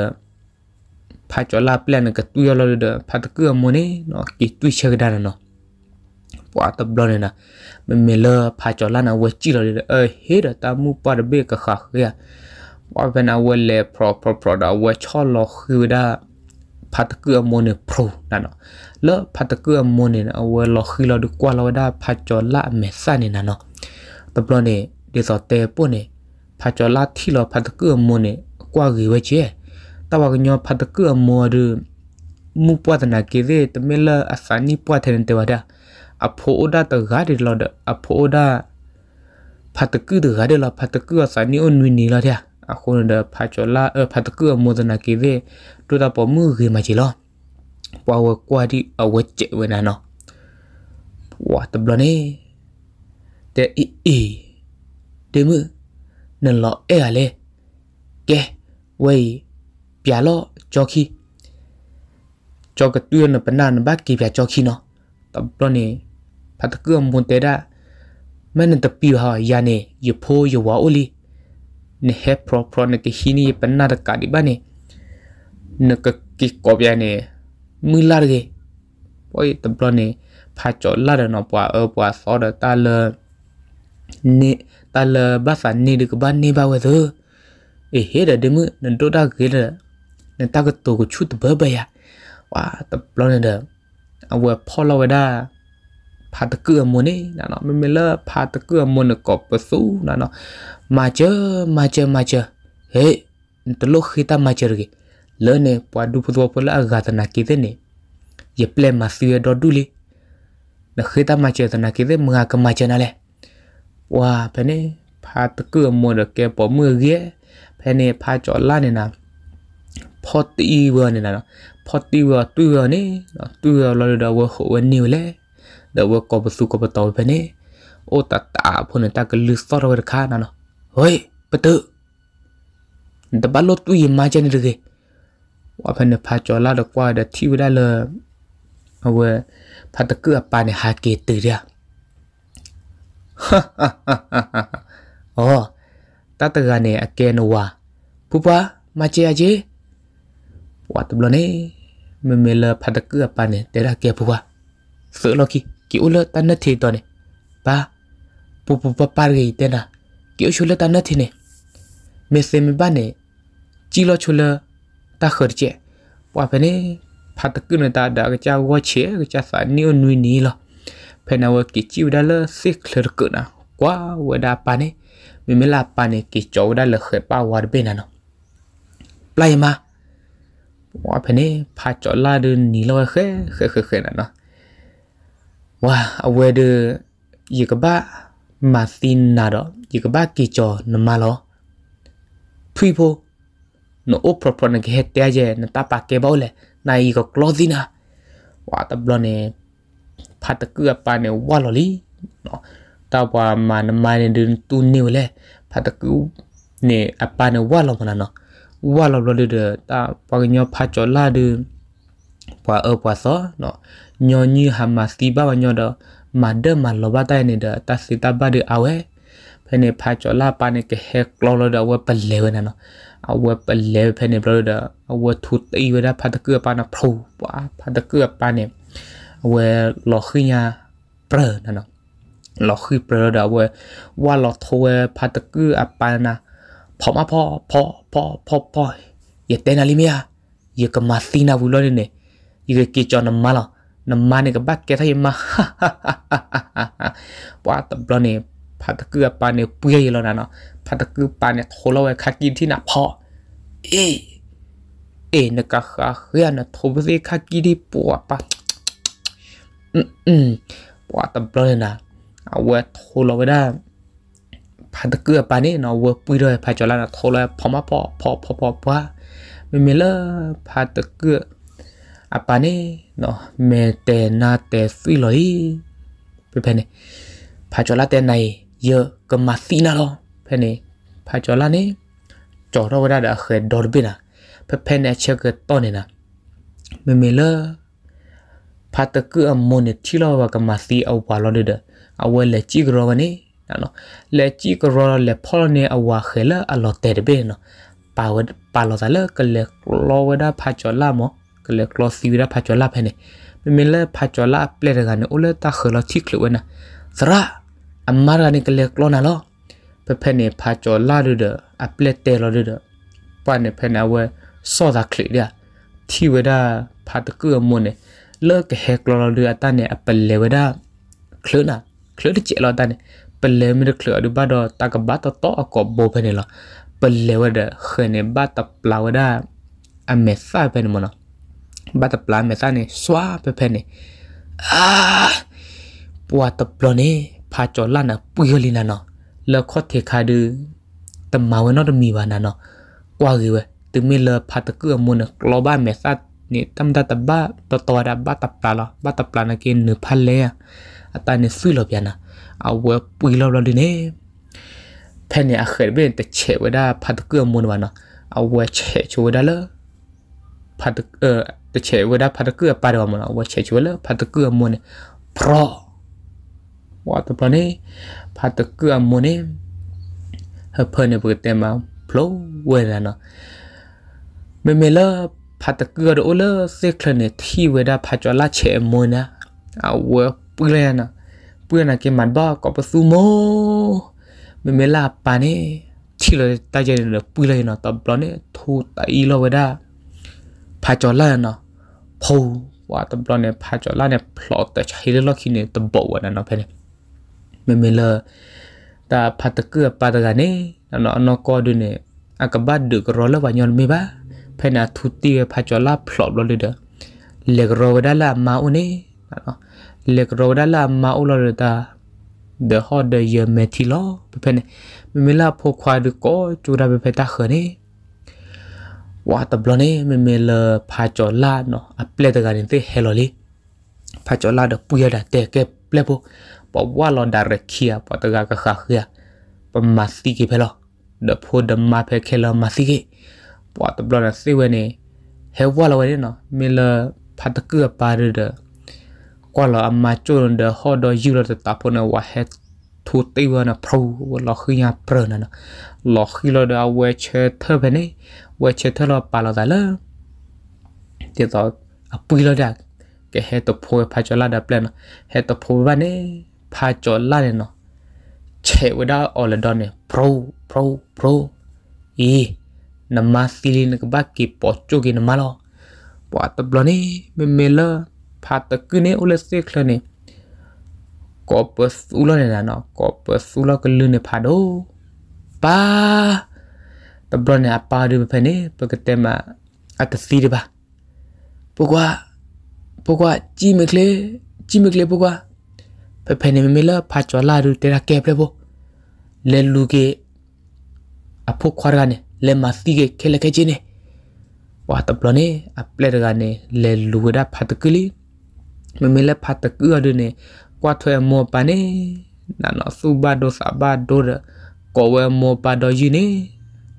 ဖတ်ကြလာပလန်ကတူရလောဒဖတ်တကမွန်နေနော်ကီတွိချက်ဒါနော်ပွားတဘလနေနာမေမေလဖာချော်လာနာဝဲကြည့်လို့လေအဟေရတာမူပါရဘေကခါခရဝါဗနာဝဲလေပရပပရဒါဝဲချော်လောခူဒါဖတ်ကဲမွန်ပရနာနော်လောဖတ်ကဲမွန်နေအဝဲလောခီလောဒကွာလောဒါဖာချော်လာမေဆာနေနာနော်တဘလနေဒီစော်တဲပွနေဖာချော်လာထီလောဖတ်ကဲမွန်နေကွာကြီးဝဲချေတဝကညောဖတ်ကဲမွန်ရမူပွားတနာကေဝေတမေလအဖာနီပွားတဲ့တဲ့ဝဒါအဖိုးဒါတဂါဒီလောဒအဖိုးဒါဖတ်တကူတဂါဒီလောဖတ်တကူအစနီအွန်ဝီနီလောတဲ့အခုနဒဖာချောလာအဖတ်တကူအမောဒနာကေဝေတူတာပေါ်မူဂေမချီလောပွာဝကွာဒီအဝဲကျဝနာနောဝါတဘလနေတဲ့အီအီတေမနလောအဲရလေကဲဝေးပြာလောကြောခီကြောကတူရနပနာနဘကီပြာကြောခီနောတဘလနေพัตเกือมบุนเตระมันตะปิวหายาเนยโพยวาอุลีเนเฮพรอพรอนกิฮินีเป็นนาตกาดิบานีนกกิกอบยาเนมือลาเกโอ้ยตบลอเนพาจอลาเดนอปวาเออปวาซอดตาเลเนตาเลบาสานเนดิกบานเนบาวเธอเอเฮดเดมือนันโดดาเกเดนันตากตัวกุชุดเบอร์บายาว่าตบลอเนเดเอาเวพอลาวดาพาตะเกือมุนี่นะเนาะมันไม่เลิกพาตะเกือมุนกบประสูนะเนาะมาเจอ มาเจอ มาเจอ เฮ้ตลกขี้ตามาเจอกีเลเนี่ยพอดูพุทธวพลากาตนากิเดเนี่ยอย่าเปลมาซื้อดอดูเลยนะขี้ตามาเจอตนากิเดมึงอากมาเจอนั่นแหละว่าเพนี่พาตะเกือมุนแกปอมือเกี้ยเพนี่พาจอดล่าเนี่ยนะ พอตีเวอร์เนี่ยนะพอตีเวอร์ตัวเนี่ยตัวเราเดาว่าหัวนิวเลยเดวกอบสุกอบตอไปเนี่ยโอตาตาพนตากลือสอรเวรคานะเนาะเฮ้ยปะเตอดบัลลตุยมาเจนเลยว่าพนพาจอลาดกว่าเดที่ได้เลยเอาเวพัตะเกือปาในฮาเกตือเดียฮ่าฮ่าฮ่าฮ่าอ๋อตาตะกันเนี่ยแกนวาผู้ป้ามาเจียเจว่าตุบลเนี่ยမမေလာဖတ်ကပ်ပါနေတရကေပွားစေလောကီ ki ula tanna thi to ne ba pu pu pa par gi te na ki shula tanna thi ne me se me ba ne chi lo chula ta khar che wa pe ne pha ta ku ne ta da ga cha wa che ga cha sa ni nu ni lo pe na wa ki chi da la se khler ku na kwa wa da pa ne me me la pa ne ki chau da la khe pa wa be na no play ma ว่าเพนี่พาจอลาเดินหนีเราแค่แค่แค่นั้นเนาะဝါအဝဲဒယေကဘမာသင်နာတော့ယေကဘကီချောနမလောဖွိဖို့နိုအိုပရပနကဟက်တဲဂျေနတပါကေဘောလေနိုင်ကိုကလောဇီနာဝါတဘလနေဖတ်တကူအပါနေဝါလော်လီနော်တော့ပါမနမနေဒင်းတူနေလေဖတ်တကူနေအပါနေဝါလော်မနာနော်ဝါလော်လော်လေတာပကညောဖတ်ချောလာဒင်းပွာအပွာစောနော်นยนยหามาสีบ้าวันยอดมาเดิมาลบตายเนดตัสิตาบาดีเอาไว้เพเนพาจอลาปานเกเฮกลอลเดออเาวเปเลวนะเนาะเอาเวปเลวเพเนบลอเดอเอาเวทุตีเวดาพาตะเกือปานะพรูปะาพาตะเกือปานเนเวลอขึ้นยาเปรนะเนาะลอขึ้นเปรดาเวว่าลอทัวพาตะเกืออปานะพอมาพอพอพอพอพอเยเตนาลิเมียยกมาซีนาวุลอเนเนยยกกิจอนมาละน้ำมันในกับบักแกทายมาว่าตบลเนี่ยพัตะเกือปานเนี่ยเปื่อยแล้วนะเนาะพัตะเกือปานเนี่ยโทรเล้คากินที่หน้าพอเอเอ็นก็ขาเฮียนะโทรไปคากินที่ปวดปะอืมปว่าตบลเนี่ยนะเอาเวทโทรเราไ้ได้พันตะเกือปานี่เนาะเวอร์ปุยเลยพายจอลันะโทรเลยพอมาพอพอพอพอว่า ไม่มีเลยพันตะเกือအပနေနော်မေတေနာတေဖီလိုီပြဖနေဖာချောလာတဲ့နိုင်ယေကမစီနာလောဖနေဖာချောလာနေကြော်တော့ဝရတဲ့ခဲဒေါ်ဘီနာဖဖနေချက်ကတော့နေနာမမေလာဖာတကအမွန်တီလောကမစီအောပါလောတဲ့အဝဲလက်ကြည့်ကြောကနေနော်လက်ကြည့်ကြောလက်ဖော်နေအဝါခဲလာအလောတဲ့ဘဲနော်ပါဝပါလောသလကလက်လောဝဒဖာချောလာမောကလေကလောစီဝီရာဖာချောလာဖဲနေမမလဲဖာချောလာပလက်ရကနေအိုလဲတာခလချိကလဝနာစရာအမာရနေကလေကလောနာလောပဖဲနေဖာချောလာရဒအပလက်တဲလောရဒပန်နေဖဲနာဝဲစောသာခလိရသီဝဒဖာတကူမွန်နေလောကဟက်ကလောရတာနေအပလေဝဒခလနာခလတချေလောတာနေပလေမရခလအဒဘဒတကဘတ်တော့အကောဘောဖဲနေလောပလေဝဒခနေဘတ်ပလာဝဒအမေစာဖဲနေမနော်บัตปลาเมตานี่สวาเปเพนี่อาปวตปลอนี่พาจอลานะปุยลินะเนาะแล้วคอเทคาดือตมาเวนอตมีวานะเนาะกว่าคือเวตึมีเลพาตะเกือมุนกลอบ้าเมตานี่ตําดาตะบะตอตอดาบะตะปลาละบะตะปลานะกินนึพันเลยอะตานี่ซื้อลอเปียนะเอาเวปุยลอลอดิเนแพเนี่ยเคยเป็นแต่เฉวดาพาตะเกือมุนวานะเอาเวเฉชวดาเลพาตะเออတချေဝဒဖတ်ကူပါတော်မလားဝချေချွလဖတ်ကူမွန်းပရဝတ်ပနေဖတ်ကူမွန်းနေဟဖနေပတေမဖလိုဝဲရနမေမေလာဖတ်ကူရောလစေခလနေသီဝဒဖတ်ကြလာချေမွန်းနာအဝပူလဲနာပူနာကေမတ်ဘကပစုမောမေမေလာပါနေချီလတာကြနေပူလဲနာတဘလနေထူတီလောဝဒါဖာကျော်လာနော်ဖုံဝါတဘလနဲ့ဖာကြောလာနဲ့ plot တဲ့ဟိလလခိနေတဘောဝနနော်ဖဲနေမမလာတာဖတ်တကပါတကနေနော်နော်ကောဒုနေအကဘတ်ဒုကရောလဝညောမေဘာဖဲနာသူတီဖာကြောလာ plot လို့လေတဲ့လေကရောဒလာမာဦးနေနော်လေကရောဒလာမာဦးလို့တာ the hot the year metilo ဖဲနေမမလာဖောခွာဒုကောကျူရာပဲဖဲတာခနေဝါတဘလနေမမေလဖာချောလာနော်အပလက်တကနေတဲ့ဟဲလိုလီဖာချောလာတော့ပူရတာတဲ့ကဲပလက်ဖို့ပဝါလွန်ဒါရခီယာပတကကခခီယာပမစီကေဖဲလောဒဖို့ဒမဖဲခဲလမစီကေပဝါတဘလနေစီဝနေဟဲဝါလဝနေနော်မေလဖာတကူပါရဒကွာလာအမချိုန်ဒဟော်ဒယူရတတာဖို့နဝဟက်ทูตีวันนะพรูลอคือยาเปรนนะลอคือเราดาวเวชเธอไปนี่ဝက်ချက်ထလပါလာတယ်လားတေတော့အပူလာတဲ့ကဲဟဲ့တော့ဖိုးဖာချလာတဲ့ပလန်ဟဲ့တော့ဖိုးဗနဲ့ဖာချလာတယ်နော်ချေဝဒါအော်လဒွန်နဲ့ pro pro pro ဤနမစီလင်းကဘကီပေါ်ချိုကီနမလောပွာတဘလနေမေမေလာဖာတကနေဦးလက်စစ်ခလနေကောပစဦးလနေတာနော်ကောပစဦးလကလွနေဖာတော့ပါတဘလနာပါဒူဖနေပကတမအကစီရပါပကွာပကွာជីမကလေជីမကလေပကွာဖဖနေမီလာဖာချောလာရူတေရာကဲပလေဘလဲလူကအဖို့ခွာရကနေလဲမစီကခဲလခဲချင်းနေဝါတပလနေအပလက်ကနေလဲလူဝဒဖတ်ကလီမမီလာဖတ်ကူအဒနေကွာထွေမောပါနေနာနဆူဘာဒိုဆာဘာဒိုကောဝဲမောပါဒိုယူနေ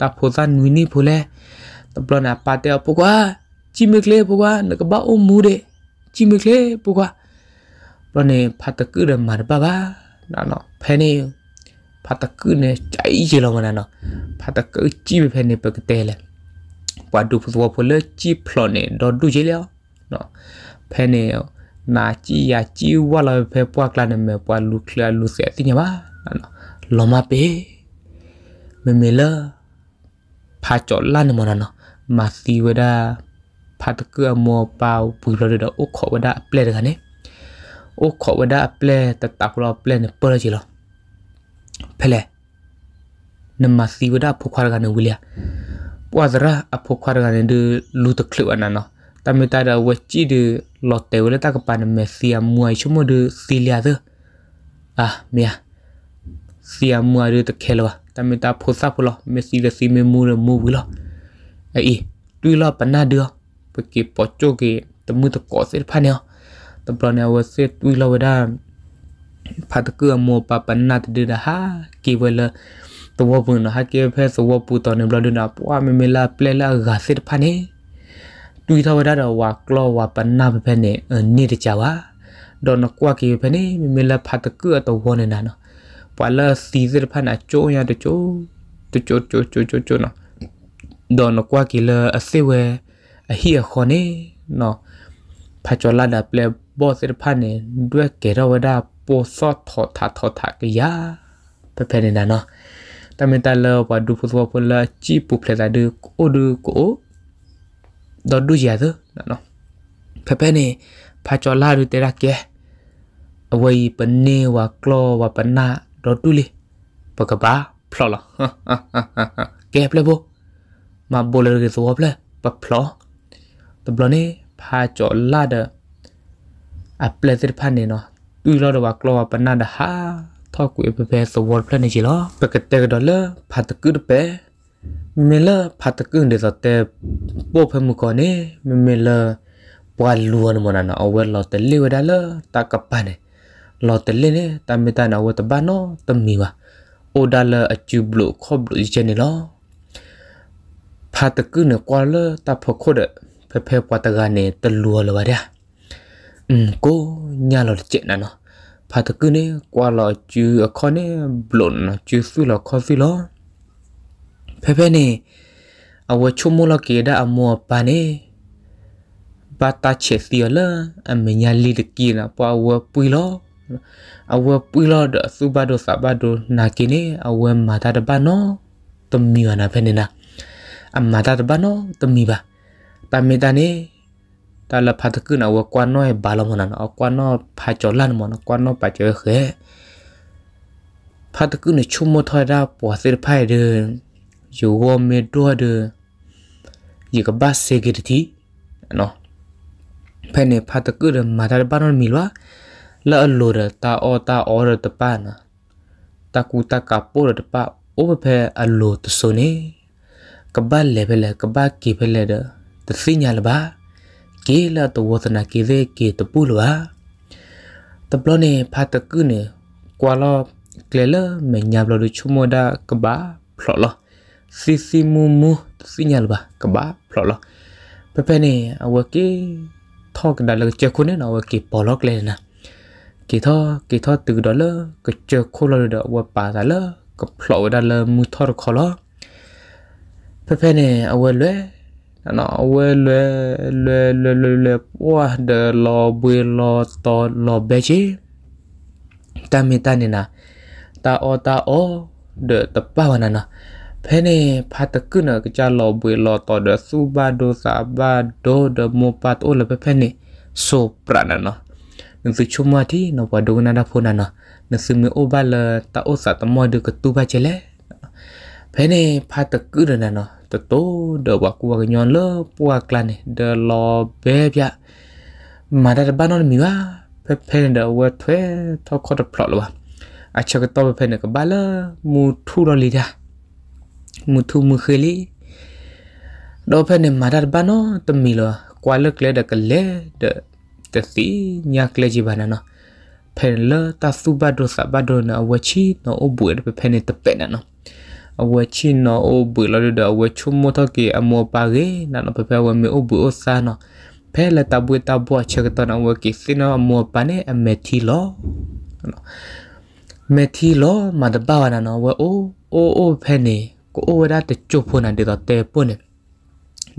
တာဖိုသာနွီနီဖိုလဲတပလနာပါတဲပကွာជីမကလေပကွာနကဘာအုံမူတဲ့ជីမကလေပကွာပလနေဖတ်တကူရမာဘာဘာနာနော်ဖဲနေဖတ်တကူနေကြိုက်ရလောမနာနော်ဖတ်တကူជីမဖဲနေပကတဲလဲပွားဒူဖသောဖိုလဲជីဖလောနေဒေါ်ဒူဂျေလောနော်ဖဲနေနာជីယာជីဝါလာဖဲပွားကလာနေမပွားလူကလာလူဆက်တင်ရပါနော်လောမပေမေမေလားဖာကြော်လန်မနနမာစီဝဒဖတ်ကဲမောပါပူရဒအုတ်ခဝဒပလက်ကနေအုတ်ခဝဒပလက်တတကလပလက်ပရချီလဖလဲနမစီဝဒဖခွာကနေဝီလျာပွာဇရာအဖခွာကနေဒလူတကလအနနတမီတာဒဝချီဒလော်တေဝလတကပနမစီယမွိုင်ချမဒစီလျာဒအာမီယာစီယမွာရတခဲလောတမတာဖိုဆပ်လောမစီရစီမမူရမူဝီလောအေးတူလောပနာဒေပကေပချိုကေတမှုတကောစေဖာနေတပရနေဝစေတူလောဝဒာဖတ်ကအမောပပနာတဒေဟာကေဝလတဝပုန်ဟာကေဖဲစဝပူတော်နေဘလဒနာပွာမေမေလာပလဲလာဂါစေဖာနေတူထဝဒတော်ဝါကလောဝါပနာပဖဲနေနေတကြပါဒေါ်နကွာကေဖဲနေမေမေလာဖတ်ကအတော်ဝနေနာနော်ပွာလာစီစရဖနာချိုးရတချိုးတချိုးချိုးချိုးချိုးချိုးနော်ဒေါ်နကွာကီလာအစေဝဲအဟီခေါ်နေနော်ဖာချောလာဒါပလေဘောစရဖနေဒွဲကေရဝဒါပိုစောထောထထောထကရပပနေနာနော်တမင်တလောပဒူဖုသောပလာချီပူဖလေတာဒူကိုဒူကိုဒေါ်ဒူရသနော်ဖပနေဖာချောလာဒူတေရကေအဝေးပနေဝကလောဝပနာတော့တူလီပကပါဖလော်လာကဲပလဘမဘိုလရကသောပလပဖလော်တဘလနေဖာကြောလာဒအပလက်စ်ဖန်နေနော်သူလောတော့ကလောပနဒဟာထောက်ကွေပပဲသဝတ်ဖလက်နေချီလောပကတက်ဒေါ်လာဖတ်ကုဒပဲမေလာဖတ်ကုန်ဒေသတဲ့ပို့ဖမှုကောနေမေလာပွာလူဝနမနာအဝဲလော်တလေဝဒါလာတကပနဲ့လော်တလေလေတမီတနာဝတ်ဘာနောတမီဝါအိုဒါလာအချူဘလုခေါဘလုချနေလောဖာတကုနကွာလတဖခုဒဖဖပတကနေတလူလဝရအင်းကိုညာလော်ချေနာနောဖာတကုနေကွာလော်ချူအခေါနေဘလွန်ချူဆူလော်ခေါ်ဖီလောဖဖနေအဝချုံမလကေဒါအမောပါနေဘာတာချေစီလအမညာလီတကီနာပွာဝပွီလောအဝဲပွီလာဒဆူဘဒိုဆဘဒိုနာကိနေအဝဲမာတာတပနောတမီဝနာဖနေနာအမာတာတပနောတမီပါပမေတနေတလဖတ်ကနဝကွနောဘာလမနနကွနောဖာချောလန်မနကွနောပါချေခဲဖတ်ကနချုံမထရာပွာစေဖိုင်ဒေယူဝမေဒောဒေယကဘတ်စေဂရတီနော်ဖနေဖတ်ကရမာတာပနောမီလောละอโลระตาออตาออระตะปานะตะกูตะกะโประตะปะโอปะเพอโลตะโซเนกะบะเลเบละกะบะกีเบละเดตะสิญาละบาเกละตะวะตนะกีเวเกตะปุละบาตะปลอเนพาตะกุเนกวาลอกเลละเมญาบลอดุชุโมดากะบะพลอลอစီစီမူမူစညလဘကဘာဖလော်လပပနေအဝကေထောက်ဒါလချက်ခုနေနဝကေပေါ်လောက်လဲနာ kỳ thơ kỳ thơ từ đó lơ cái chờ khô lơ đó qua bà ra lơ cái phlộ đó lơ mu thơ khó lơ phê phê này ở quê lưỡi nó ở quê lưỡi lưỡi lưỡi lưỡi lưỡi qua đờ lò bùi lò to lò bé chứ ta mi ta nè nà ta o ta o đờ tập bao nè nè phê này phá tật cứ nè cái cha lò bùi lò to đờ su ba đô sa ba đô đờ mô ba tô là phê phê này so prana nó မဖချုမတီနောပဒုနာဒဖုနာနာနစမေအိုဘလတာအိုစာတမောဒကတူဘချေလေဖဲနေဖာတကုရနာနောတတိုးဒဘကွာညွန်လပွာကလနေဒလောဘေပြမာဒဘနောမီဝါဖဲဖဲဒဝထွဲထောက်ခတ်ဖလော်လောအချက်ကတော့ဖဲနေကဘလာမူထူရလီဒါမူထူမူခလီတော့ဖဲနေမာဒဘနောတမီလောကွာလကလေဒကလေဒတသိညကလေကြီးဘာနာနော်ဖဲလတာစုဘဒိုစဘဒိုနာဝချီနော်အဘွေဖဲနေတပဲနော်အဝချီနော်အဘွေလာတဲ့ဝချုံမတကေအမောပါရေနာနော်ဖဲဝမေအဘွေအဆာနော်ဖဲလတာဘွေတာဘွားချက်တော့နော်ဝကိစနော်အမောပါနေအမေတီလောနော်မေတီလောမတပါဝနာနော်ဝအိုအိုအိုဖဲနေကိုအိုဝဒတချုပ်ဖို့နာတဲ့တော့တဲပွနေ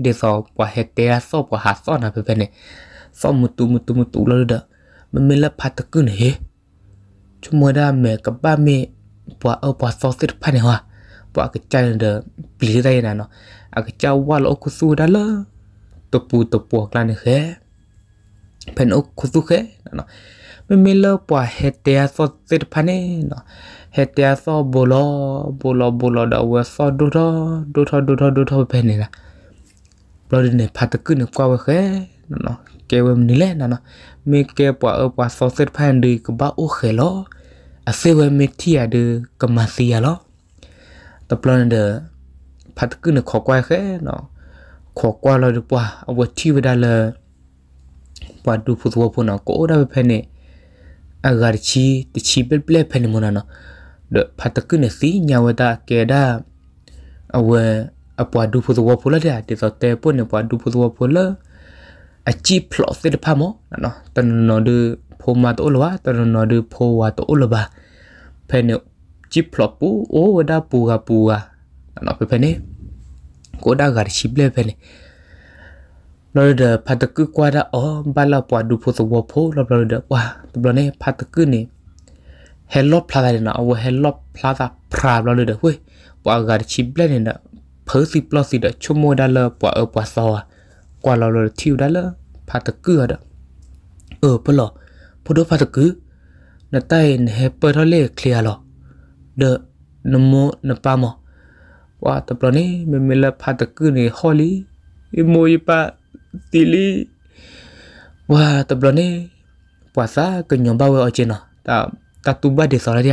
ဒီစောပွားဟက်တဲဆောပွားဟာဆောနာဖဲဖဲနေဖောက်မတူမတူမတူလာဒါမမေလဖတ်တကွန်းဟေချမဒါမေကဘာမေပွာအပွာဆောစစ်ဖနေဟွာပွာကချိုင်ဒါပလီရိုင်နာနော်အကချောဝါလောကုဆူဒါလာတပူတပူကလနေခေဖန်အကုဆူခေနော်မမေလပွာဟေတဲဆောစစ်ဖနေနော်ဟေတဲဆောဘလောဘလောဘလောဒါဝဲဆောဒူထဒူထဒူထဒူထဖနေလားဘလောဒီနေဖတ်တကွန်းကွာဝဲခေနော်ကဲဝမ်နီလဲနော်မေကဲပွားအပွားဆော့ဆက်ဖန်ဒီကဘာအိုခဲလောအစေဝမေတီယာဒကမစီယာလောတပလန်ဒဖတ်ကနခေါ်ကွာခဲနော်ခေါ်ကွာလောဒပွားအဝတီဝဒါလပွားဒူဖူသောဖုနာကိုဒါဖဲနေအဂါချီတချီပပလဖဲနေမနာနော်ဒဖတ်ကနစီညာဝဒါကေဒါအဝအပွားဒူဖူသောဖုလာတဲ့တေစောတေပွနေပွားဒူဖူသောဖုလာအချီဖလော့စစ်တဖမောနော်တနနော်ဒဖိုမာတိုလဝတနနော်ဒဖိုဝါတိုလဘဖဲနေချီဖလော့ပူအိုဝဒါပူကပူကနော်ဖဲနေကိုဒါဂါရှိပလေဖဲနေလော်ဒဖတ်တကူကွာဒါအောဘလာပွားဒူဖိုသဝဖိုလော်လော်ဒပွားတဘလနေဖတ်တကူနေဟဲလော့ဖလာဒါနော်အဝဟဲလော့ဖလာဒါပရာလော်ဒဟွေပွားဂါရှိပလေနေတာဖာစီပလော့စီဒချုံမိုဒါလပွားအပွားဆောกว่าเราเราทิวได้ละพาตะเกือดเออปะหรอพอดูพาตะกือนาใต้เฮเปอร์ทะเลเคลียร์หรอเดอะนโมนปามอว่าตะปลอนี่มันมีละพาตะกือนี่ฮอลี่อีโมยปะติลีว่าตะปลอนี่ပွာစာကညောဘဝအချင်းနော်တာတတူဘဒေဆော်ရရ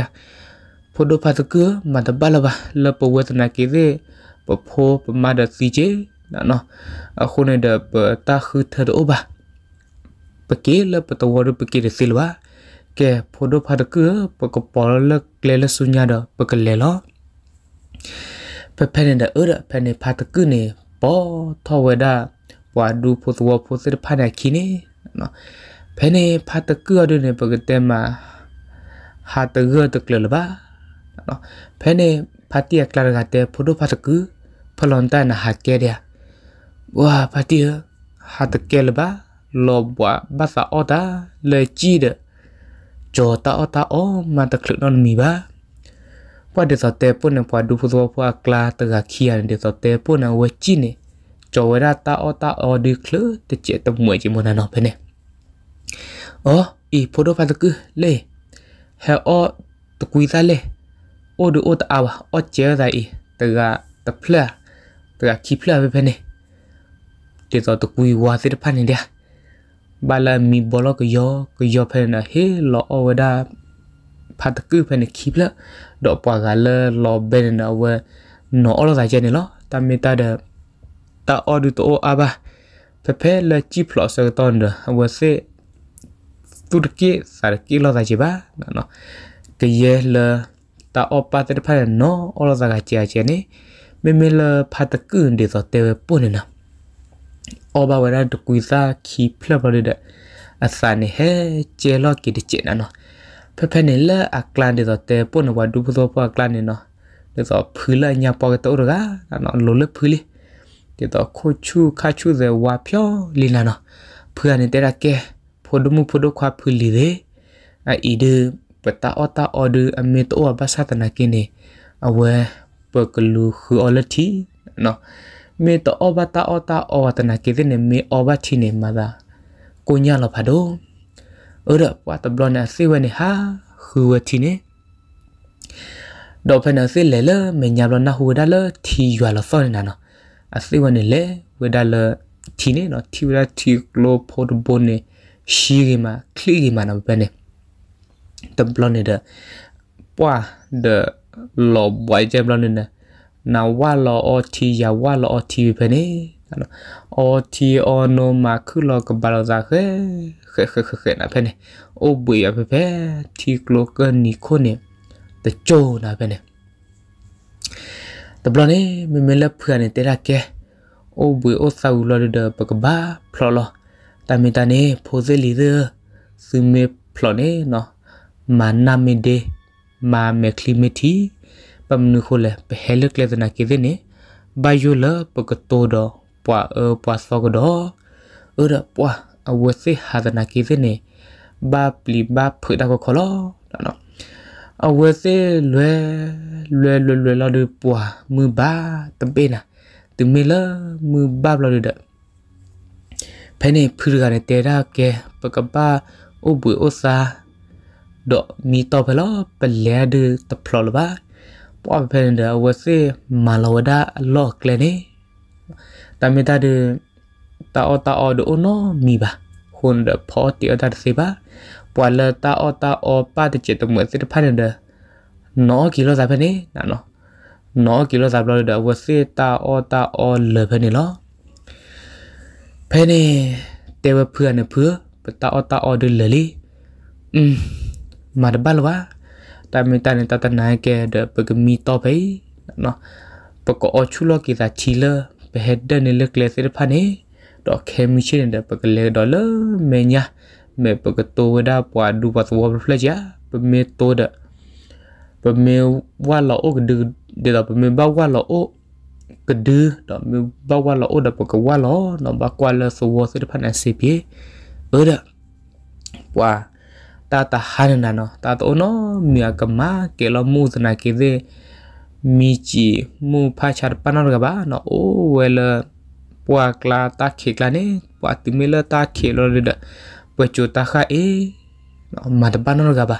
ဖိုဒိုဖတ်ကမတဘလဘလပဝတ်နာကေရေပဖိုပမဒစီချေนะเนาะအခုနေတပတာခືထတော့ဘာပကေလပတဝရပကေရစီလဝါကဲဖိုဒိုဖတ်ကပကပေါ်လကလေလဆုညာတော့ပကလေလောပပနေတဲ့အရပနေဖတ်ကနေပေါ်ထဝဒပွာဒူဖို့သောဖို့စစ်ဖတ်နေခင်းနေနော်ဖနေဖတ်ကရတဲ့နေပကတဲမှာဟာတရတကလလဘာနော်ဖနေဖတ်ရကလာကတဲ့ဖိုဒိုဖတ်ကဖလွန်တန်ဟာကဲရ wah patia hat kelba lobwa basa ota le chida cho ta ota o ma ta khlu non mi ba kwa de so te pun kwa du fu so kwa kla ta ga khia de so te pun na we chi ne cho we ra ta ota o de khlu te che ta mu chi mo na no pe ne o i photo pa ta ku le he o ta ku ta le o du o ta awa o che da i ta ga ta phla ta ga ki phla be pe ne တေတော်တကူဝါစစ်တဖတ်နေတယ်ဘာလာမီဘလကယောကယောဖဲနဟေလောအဝဒဖတ်ကူဖဲနခိပလဒေါ်ပွားကလလောဘဲနဝနော်အော်လာကြနေလောတမီတာဒတာအော်ဒူတိုအာဘာဖဖဲလချီပလဆာတန်ဒဝစေတူရကီစာရကီလောဒါချီဘာနော်ကေယဲလတာအော်ပါတဲ့ဖဲနော်အော်လာကချီအချီနေမေမေလဖတ်ကူန်ဒီဆိုတဲပွနေနော်အော်ဘာဝရတကွီစာခီဖလဘရဒအစနေဟဲကျေလော့ကီတချေနာနော်ဖဖနေလာအကလန်ဒေတဲ့ပွန်ဝဒူပသောပွားကလန်နေနော်ဒါဆိုဖူလာညာပေါ်ကတော့ရကနော်လိုလဖူလီတေတော့ခိုချူခါချူဇေဝါဖြောလီနာနော်ဖူရနေတဲ့ရကဲဖိုဒမှုဖိုဒခွာဖူလီလေအီဒီပတာအတာအော်ဒူအမေတောဘာသာတနာကင်းနေအဝဲပကလူခူအော်လတီနော်မေတော့အဘတာအတာအဝတနာကိဒနေမေအဘချီနေမသာကိုညာလဖဒိုအရပွားတဘလနာစီဝနေဟာခူဝတီနေတော့ဖနာစီလေလမညာဘလနာဟူဒါလထီရွာလစောနေနော်အစီဝနေလေဝဒါလထီနေနော်ထီဝဒါထီကလိုဖို့ဘိုနေရှီရီမာခလီရီမာနော်ဘယ်နေတဘလနေဒပွားဒလောဘဝိုင်ဂျေဘလနေနော်နာဝလောအတီယဝလောအတီပဲနေနော်အော်တီအော်နိုမာခုလောကဘာလောဇာခဲခဲခဲခဲနာဖဲနေအိုဘွေရဖဲဖဲတီကလောကနီခိုနေတချိုးနာဖဲနေတပလနေမမလက်ဖရနေတရကဲအိုဘွေအိုဆာဝလောဒပကဘာဖလောလောတမီတနေဖိုစလီဇစမေဖလောနေနော်မာနာမေဒေမာမေကလီမတီ pam nu khole pe helek le na ke dene bayu la pakato do pwa e pwa sog do ora pwa awase hadana ke dene ba pli ba phda ko kholo no အဝဲစဲလွယ်လွယ်လွယ်လွယ်လာဒီပွာမူဘာတပေးနာသူမေလာမူဘာဘလာဒီဒဖဲနေဖူရကတဲ့ရာကဲပကပါအဘူအစာဒေါမီတော့ဖလောပလဲဒီတဖလောလပါပွားဖဲန်ဒါဝစေမာလဝဒအလော့ကလနေတမေတာဒတာအော်တာအော်ဒိုနိုမီပါဟွန်ဒဖော်တီအတာစေပါပွာလတာအော်တာအော်ပါတချေတမွေစစ်ဖန်ဒါနော်ကီလိုဇာဖနေနော်နော်ကီလိုဇာဘလော်ဒါဝစေတာအော်တာအော်လဖနေလောဖနေတေဝเพื่อนเพื่อปตาอตาออดลลีอืมมาดบลวะแต่ไม่แต่ในตาตนายแกเดปกมีต่อไปเนาะปกอชุลกิตาชีเลไปเฮดเดในเลือกเลสิรพันเอดอกเคมีเชนเดปกเลดอลเลเมญะเมปกตัวดาปวาดูปัสวบเพลจาเปเมตัวเดปเมว่าเราโอกดือเดดอปเมบ้าว่าเราโอกดือดอเมบ้าว่าเราโอดปกว่าเราเนาะบ้ากว่าเลสวสิรพันเอซีพีเออเดปว่าတာတာဟာနနော်တာတော့နော်မြကမကေလမှုစနာကေဒမီချီမူဖာချာပနာရကဘာနော်အိုဝဲလပွာကလာတာခေကလာနေပွာတိမီလတာခေလောရဒပချူတာခအေနော်မတပနာရကဘာ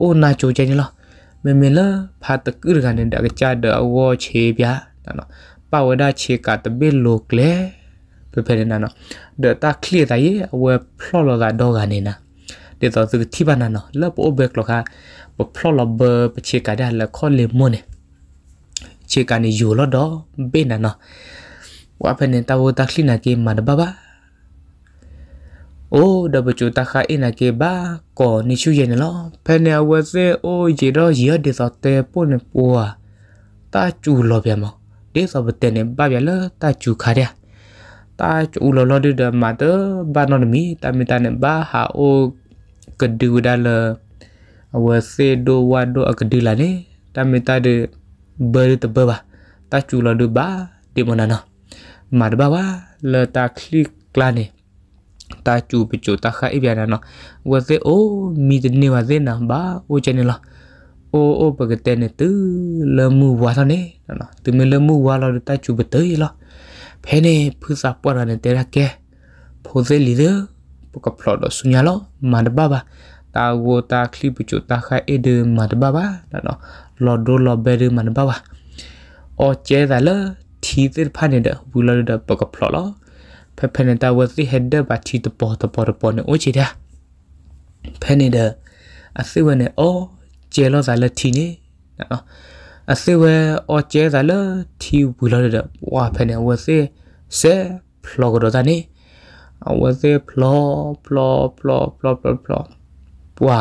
အိုနာချိုချင်လောမမလဖာတကရကနေတကချာဒအဝချေပြနော်ပဝဒချေကတဘေလိုကလေပြဖဲနေနော်ဒတာကလီတာရေအဝဲဖလော်လော်ကတော့ကနေနာเดี๋ยวตัวที่บ้านนั่นเนาะเลิกโอเบกหรอกค่ะปพลอลเบอร์ปเชกาได้แล้วข้อเลมอนเนี่ยเชกานี่อยู่แล้วดอเบนน่ะเนาะว่าเป็นตาวตาคลินาเกมมาดบ้าบ้าโอ้ดับจูตาคาอินาเกบ้าก่อนนิชูเย็นล้อเพนเอาเวเซโอเยดอเยอะเดี๋ยวเตะปุ่นปัวตาจูรอเปียมอเดี๋ยวเตะเนี่ยบ้าเปียเลยตาจูคาเดียตาจูรอรอเดี๋ยวมาเตอบ้านนอนมีตามีตาเนี่ยบ้าหาโอကဒူဒါလအဝစေဒိုဝါဒိုအကဒူလာလေတမီတာဒဘာတဘဘာတချူလာဒဘာဒီမနာနာမာဒဘာဝလတာခလီကလာနေตาจูปิจูตาคาอีเบียนเนาะว่าเซโอมีแต่เนวาเซนะบ้าโอเจเนละโอโอปกติเนี่ยตื้อเริ่มมือวาเท่านี้เนาะตื้อไม่เริ่มมือวาเราตาจูไปเตยละเพเนพื้นสับปะเราเนี่ยเตระแกโพเซลีเดอร์ပကဖလော့တော့ဆုညာလောမန်ဘာဘာတာဝတာခလီပချိုတာခအေဒမန်ဘာဘာနော်လော်ဒိုလော်ဘဲဒမန်ဘာဘာအော်ကျဲတာလသီသစ်ဖာနေတဲ့ဘူလာဒပကဖလော့လောဖဖနေတာဝသိဟက်ဒဘာတီတပေါ်တပေါ်ပေါ်နေအိုချီတာဖနေတဲ့အစိဝနဲ့အော်ကျဲလောစာလက်ထီနေနော်အစိဝဲအော်ကျဲစာလက်ထီဘူလာဒဝါဖနေဝသိဆဲဖလော့ကတော့တာနေအဝစေဖလောဖလောဖလောဖလောဖလောဖလောပွာ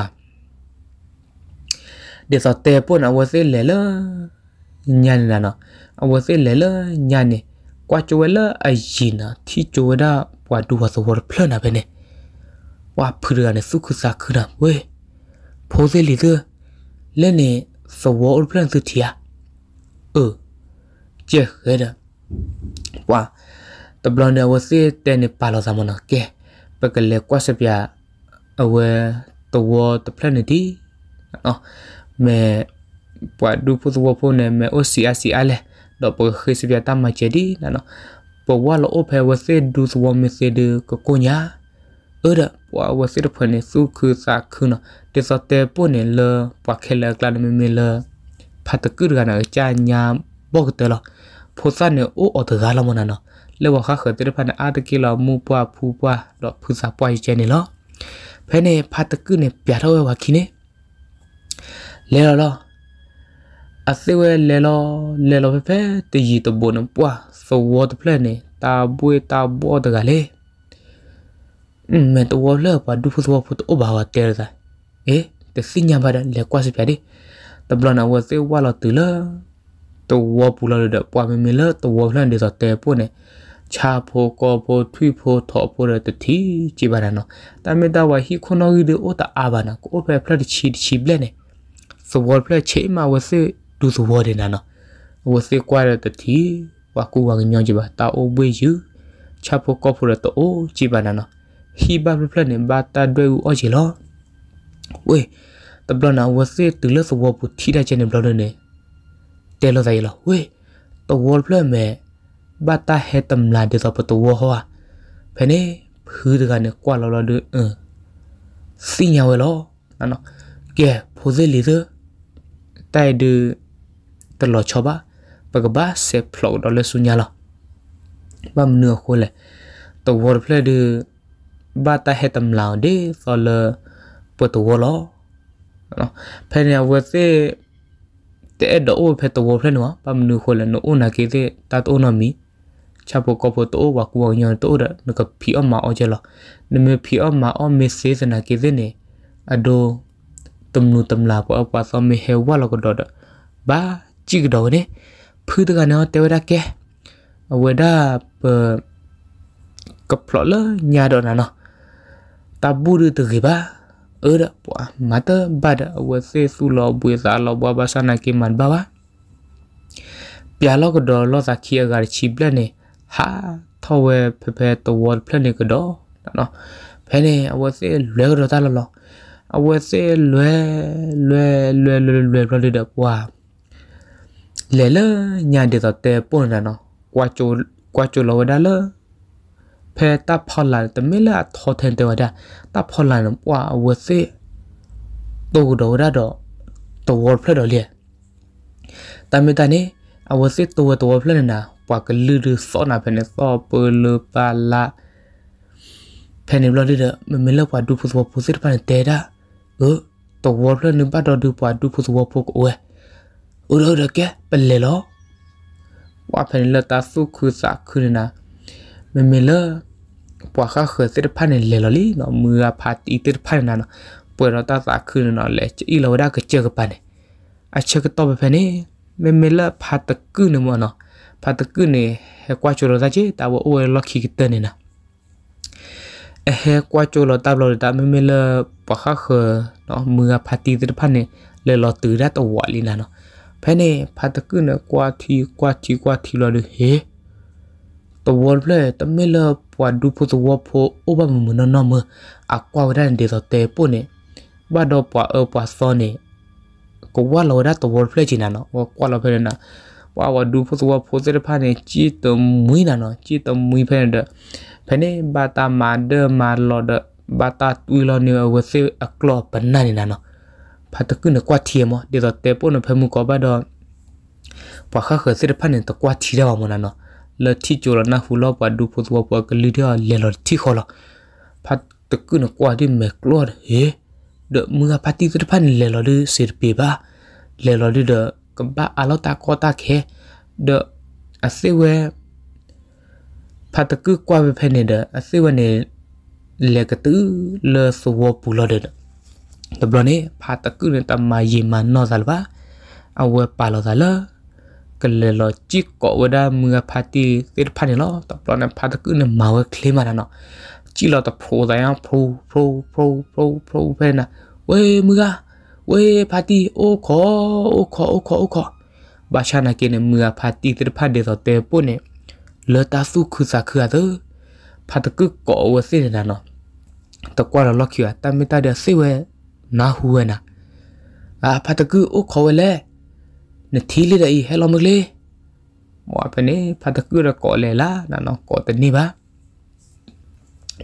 ဒီစတဲ့ပွန်အဝစေလဲလညန်လာနော်အဝစေလဲလညန်နေကွာချဝဲလအရင်နာတီချဝဒပွာဒူဝဆဝဖလနာပဲနေပွာဖရနေစုခုစာခရဝေဖိုးစေလီဒလဲနေစဝဖလန်စတီယာเออ เจ๊เฮ็ดอ่ะว่าတဘလန်ဒဝစီတဲနေပါလောဇာမနကဲပကလေကွာစပြအဝဲတဝတဖလက်နေဒီနော်မဲပွာဒူပုသဝဖို့နေမဲ OCRC အလဲတော့ပခေစပြတမချေဒီနော်ပဝါလောဖဲဝစီဒူသဝမစီဒကကိုညာအဲ့ဒါပွာဝစီတဖနေစုခုစာခုနော်တစတဲပုန်နေလပွာခဲလကလမမီလဖတ်တကုရကနာချာညာဘောကတလဖိုစနေအိုအော်တဇာလမနာနော်လေဝခခတေဖန်အာတကီလောမူပွားဖူပွားတော့ဖူစာပွားချဲနေလောဖဲနေဖတ်တကုနေပြတော့ဝခိနေလေလောလောအစေဝဲလေလောလေလောဖဲဖဲတည်တဘုံပွားဆိုဝတ်ပလနေတာဘွေတာဘောတကလေးမဲတော့လောပါဒူဖူစောဖူတော့ဘာဝတဲရသားအေးတစညာဘာလေကွာစပြတယ်တဘလနာဝစေဝါလောတူလောတဝပူလောတဲ့ပွားမေမေလောတဝလှန်တဲ့ဆိုတဲပွနဲ့ချာဖိုကောဖိုထွိဖိုထောဖိုရတတိကြည်ပါရနော်တမေတဝဟီခုနောဂီဒီအိုတာအာဘာနာကိုဖဲဖလက်ချီချီဘလဲနေစဝေါ်ဖလက်ချေမာဝစေဒူစဝေါ်နေနာနော်ဝစေကွာရတတိဝကူဝငညောကြည်ပါတာအိုဘွေယူချာဖိုကောဖိုရတိုအိုကြည်ပါနာနော်ဟီဘာဖလက်နေဘာတာဒွေဦးအော်ချီလောဝေးတဘလနာဝစေတူလစဝေါ်ပူထီတဲ့ချင်နေဘလောနေတဲလောဆိုင်လောဝေးတဝေါ်ဖလက်မဲ့ဘတ်တာဟဲတမ်လာဒီတော့ပတူဝဟောဖဲနေဖူးတကနေကွာလော်လော်ဒအင်းစီညာဝဲလောနော်ကဲဖိုဇေလီဇတိုင်ဒူတလော်ချောပါပကဘာဆေဖလောက်ဒေါ်လဲဆုညာလောဘမ်နွေခိုလေတဝေါ်ဖလေဒူဘာတာဟဲတမ်လာဒီဆော်လပတူဝလောနော်ဖဲနေဝဲစေတဲ့တော့ဖဲတဝေါ်ဖလေနော်ဘမ်နွေခိုလေနော်အိုနာကေတဲ့တတ်အိုနာမီချပ်ဖို့ကောဖို့တိုးဝကူအောင်ညံတိုးရနကဖီအမအောကြလနမဖီအမအောမေစေစနာကိဇနေအဒိုတမနုတမလာပအပါသမဟေဝလကဒဒဘာကြည့်တော့နေဖူးတကနော်တေဝရကဲအဝဒပကပလလညာတော့နော်တဘူရတကိပါအဲ့ဒါပွာမတဘာဒဝစေစုလောဘွေစာလောဘဘာစနာကိမန်ဘာဝါပြာလောကဒေါ်လောစာခီအဂါချီပလနေဟာထော်ဝဲဖဖဲတဝတ်ဖလက်နေကတော့နော်ဖဲနေအဝတ်စေလွဲကတော့တာလောလောအဝတ်စေလွဲလွဲလွဲလွဲလွဲလွဲလွဲတော့ပွာလဲလဲညာတဲ့တော့တဲပွန်လာနော်ကွာချိုကွာချိုလောဒါလဲဖဲတာဖော်လာတမလာထော်ထန်တဲ့ဝဒါတာဖော်လာနော်ပွာအဝတ်စေတော့တော့တော့တဝတ်ဖလက်တော့လေတမတန်နေအဝစစ်ตัวตัวเพลินนะปากลือซอนาเพนซอเปลือปาละเพนบลอดเดมันไม่เลิกว่าดูผู้สวผู้สิทธิ์พันเตดะเออตัวเพลินนึกบ้าดอดูว่าดูผู้สวพวกโอ้ยอุดรแกเป็นเลยเหรอว่าเพนเลตาสู้คือสักคือนะมันไม่เลิกปวกข้าเขือสิทธิ์พันเลยเหรอลี่เนาะมือพาตีติดพันนะเนาะป่วยเราตาสักคือเนาะเลยจะอีเราได้ก็เจอกันไปเนี่ยอาเชื่อก็ต่อไปเพนเนี่ยเมเมละพาตะกึนมอเนาะพาตะกึนเฮกวาโจโลตาจิตาวโอเอลอคิกเตเนนะเฮกวาโจโลตาโลตาเมเมละปะคะเคเนาะมือพาตีตะพันเนเลลอตือดะตวะลีนะเนาะဖဲနေဖတ်တကုနကွာတီကွာတီကွာတီလာလေဟေတဝလ်ဖလေတမဲလပွာဒူပိုတဝဖိုအိုဘမမနနမအကွာရန်ဒေတဲ့ပိုနေဘာတော့ပွာအပွာစောနေကိုဝါလောဒါတော်ဖလက်ချင်နာနော်ကွာလောဖရနာပွာဝဒူဖို့သွားဖို့စရဖာနေជីတမွေးနာနော်ជីတမွေးဖဲတဲ့ဖဲနေဘာတာမာဒမာလောဒဘာတာတူလောနေဝစေအကလောပနာနေနာနော်ဖတ်တကုနကွာတီမဒေတော့တေပိုနဖမှုကောဘတော့ပွာခခစရဖာနေတကွာတီရမနာနော်လတိချိုရနာဟူလောပဒူဖို့သွားပွာကလီဒါလေလောတိခေါ်လောဖတ်တကုနကွာဒီမက်ကလောဟေဒမငါဖတိတဖန်လေလော်လူစေပေပါလေလော်လူဒကမ္ဘာအလောတာကောတာခဲဒအစေဝဲဖတ်တကူကွာပဲဖဲနေတဲ့အစေဝဲနေလေကတူလေဆဝပူလော်ဒဒဘလနေဖတ်တကူနေတမယေမနောဇလဘာအဝဲပါလောဇလကလေလော်ချစ်ကောဝဒမငါဖတိတဖန်နေလောတပလနေဖတ်တကူနေမဝဲကလေးမနာနော်ကြည့်လာတဖိုးတိုင်းဖိုးဖိုးဖိုးဖိုးဖိုးဖဲနာဝေမူကဝေဖာတီအိုခေါ်အိုခေါ်အိုခေါ်အိုခေါ်ဘာရှာနာကေနမူကဖာတီတဖတ်ဒေတော့တေပုန်နေလတာစုခုစာခရဒဖတ်ကကကောဝစီနာနော်တကွာလောက်ကျွာတမီတာဒစီဝဲနာဟူဝဲနာအာဖတ်ကူအိုခေါ်ဝဲလဲနသီလေတဲ့ဟဲလိုမလေးမောပနေဖတ်ကူရကောလေလာနာနော်ကောတနေပါ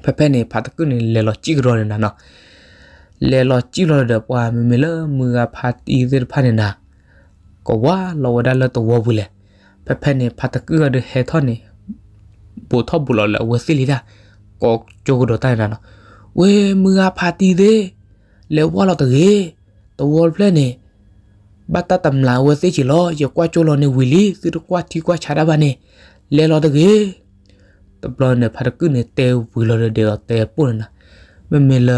ဖက်ဖက်နေဖာတကုနေလေလောကြည့်ရောနေနော်လေလောကြည့်လို့တော့ပွားမမလဲมือဖာတီးဖာနေနာကောဝါလောဝဒါလတော့ဝဘူးလေဖက်ဖက်နေဖာတကုရတဲ့ဟဲထောနေဘူထောဘူလောလဝစီလီဒါကောကြိုးတော့တိုင်နာနော်ဝေมือဖာတီးသေးလေဝါလောတကေတဝေါ်ဖလက်နေဘာတတမ်လာဝစီချီလောရကွာချိုလောနေဝီလီစီရကွာတီကွာချာဒါဘာနေလေလောတကေปลอนเนี่ยพัดขึ้นในเตววิลเดียวเตปุ่นนะมันเมล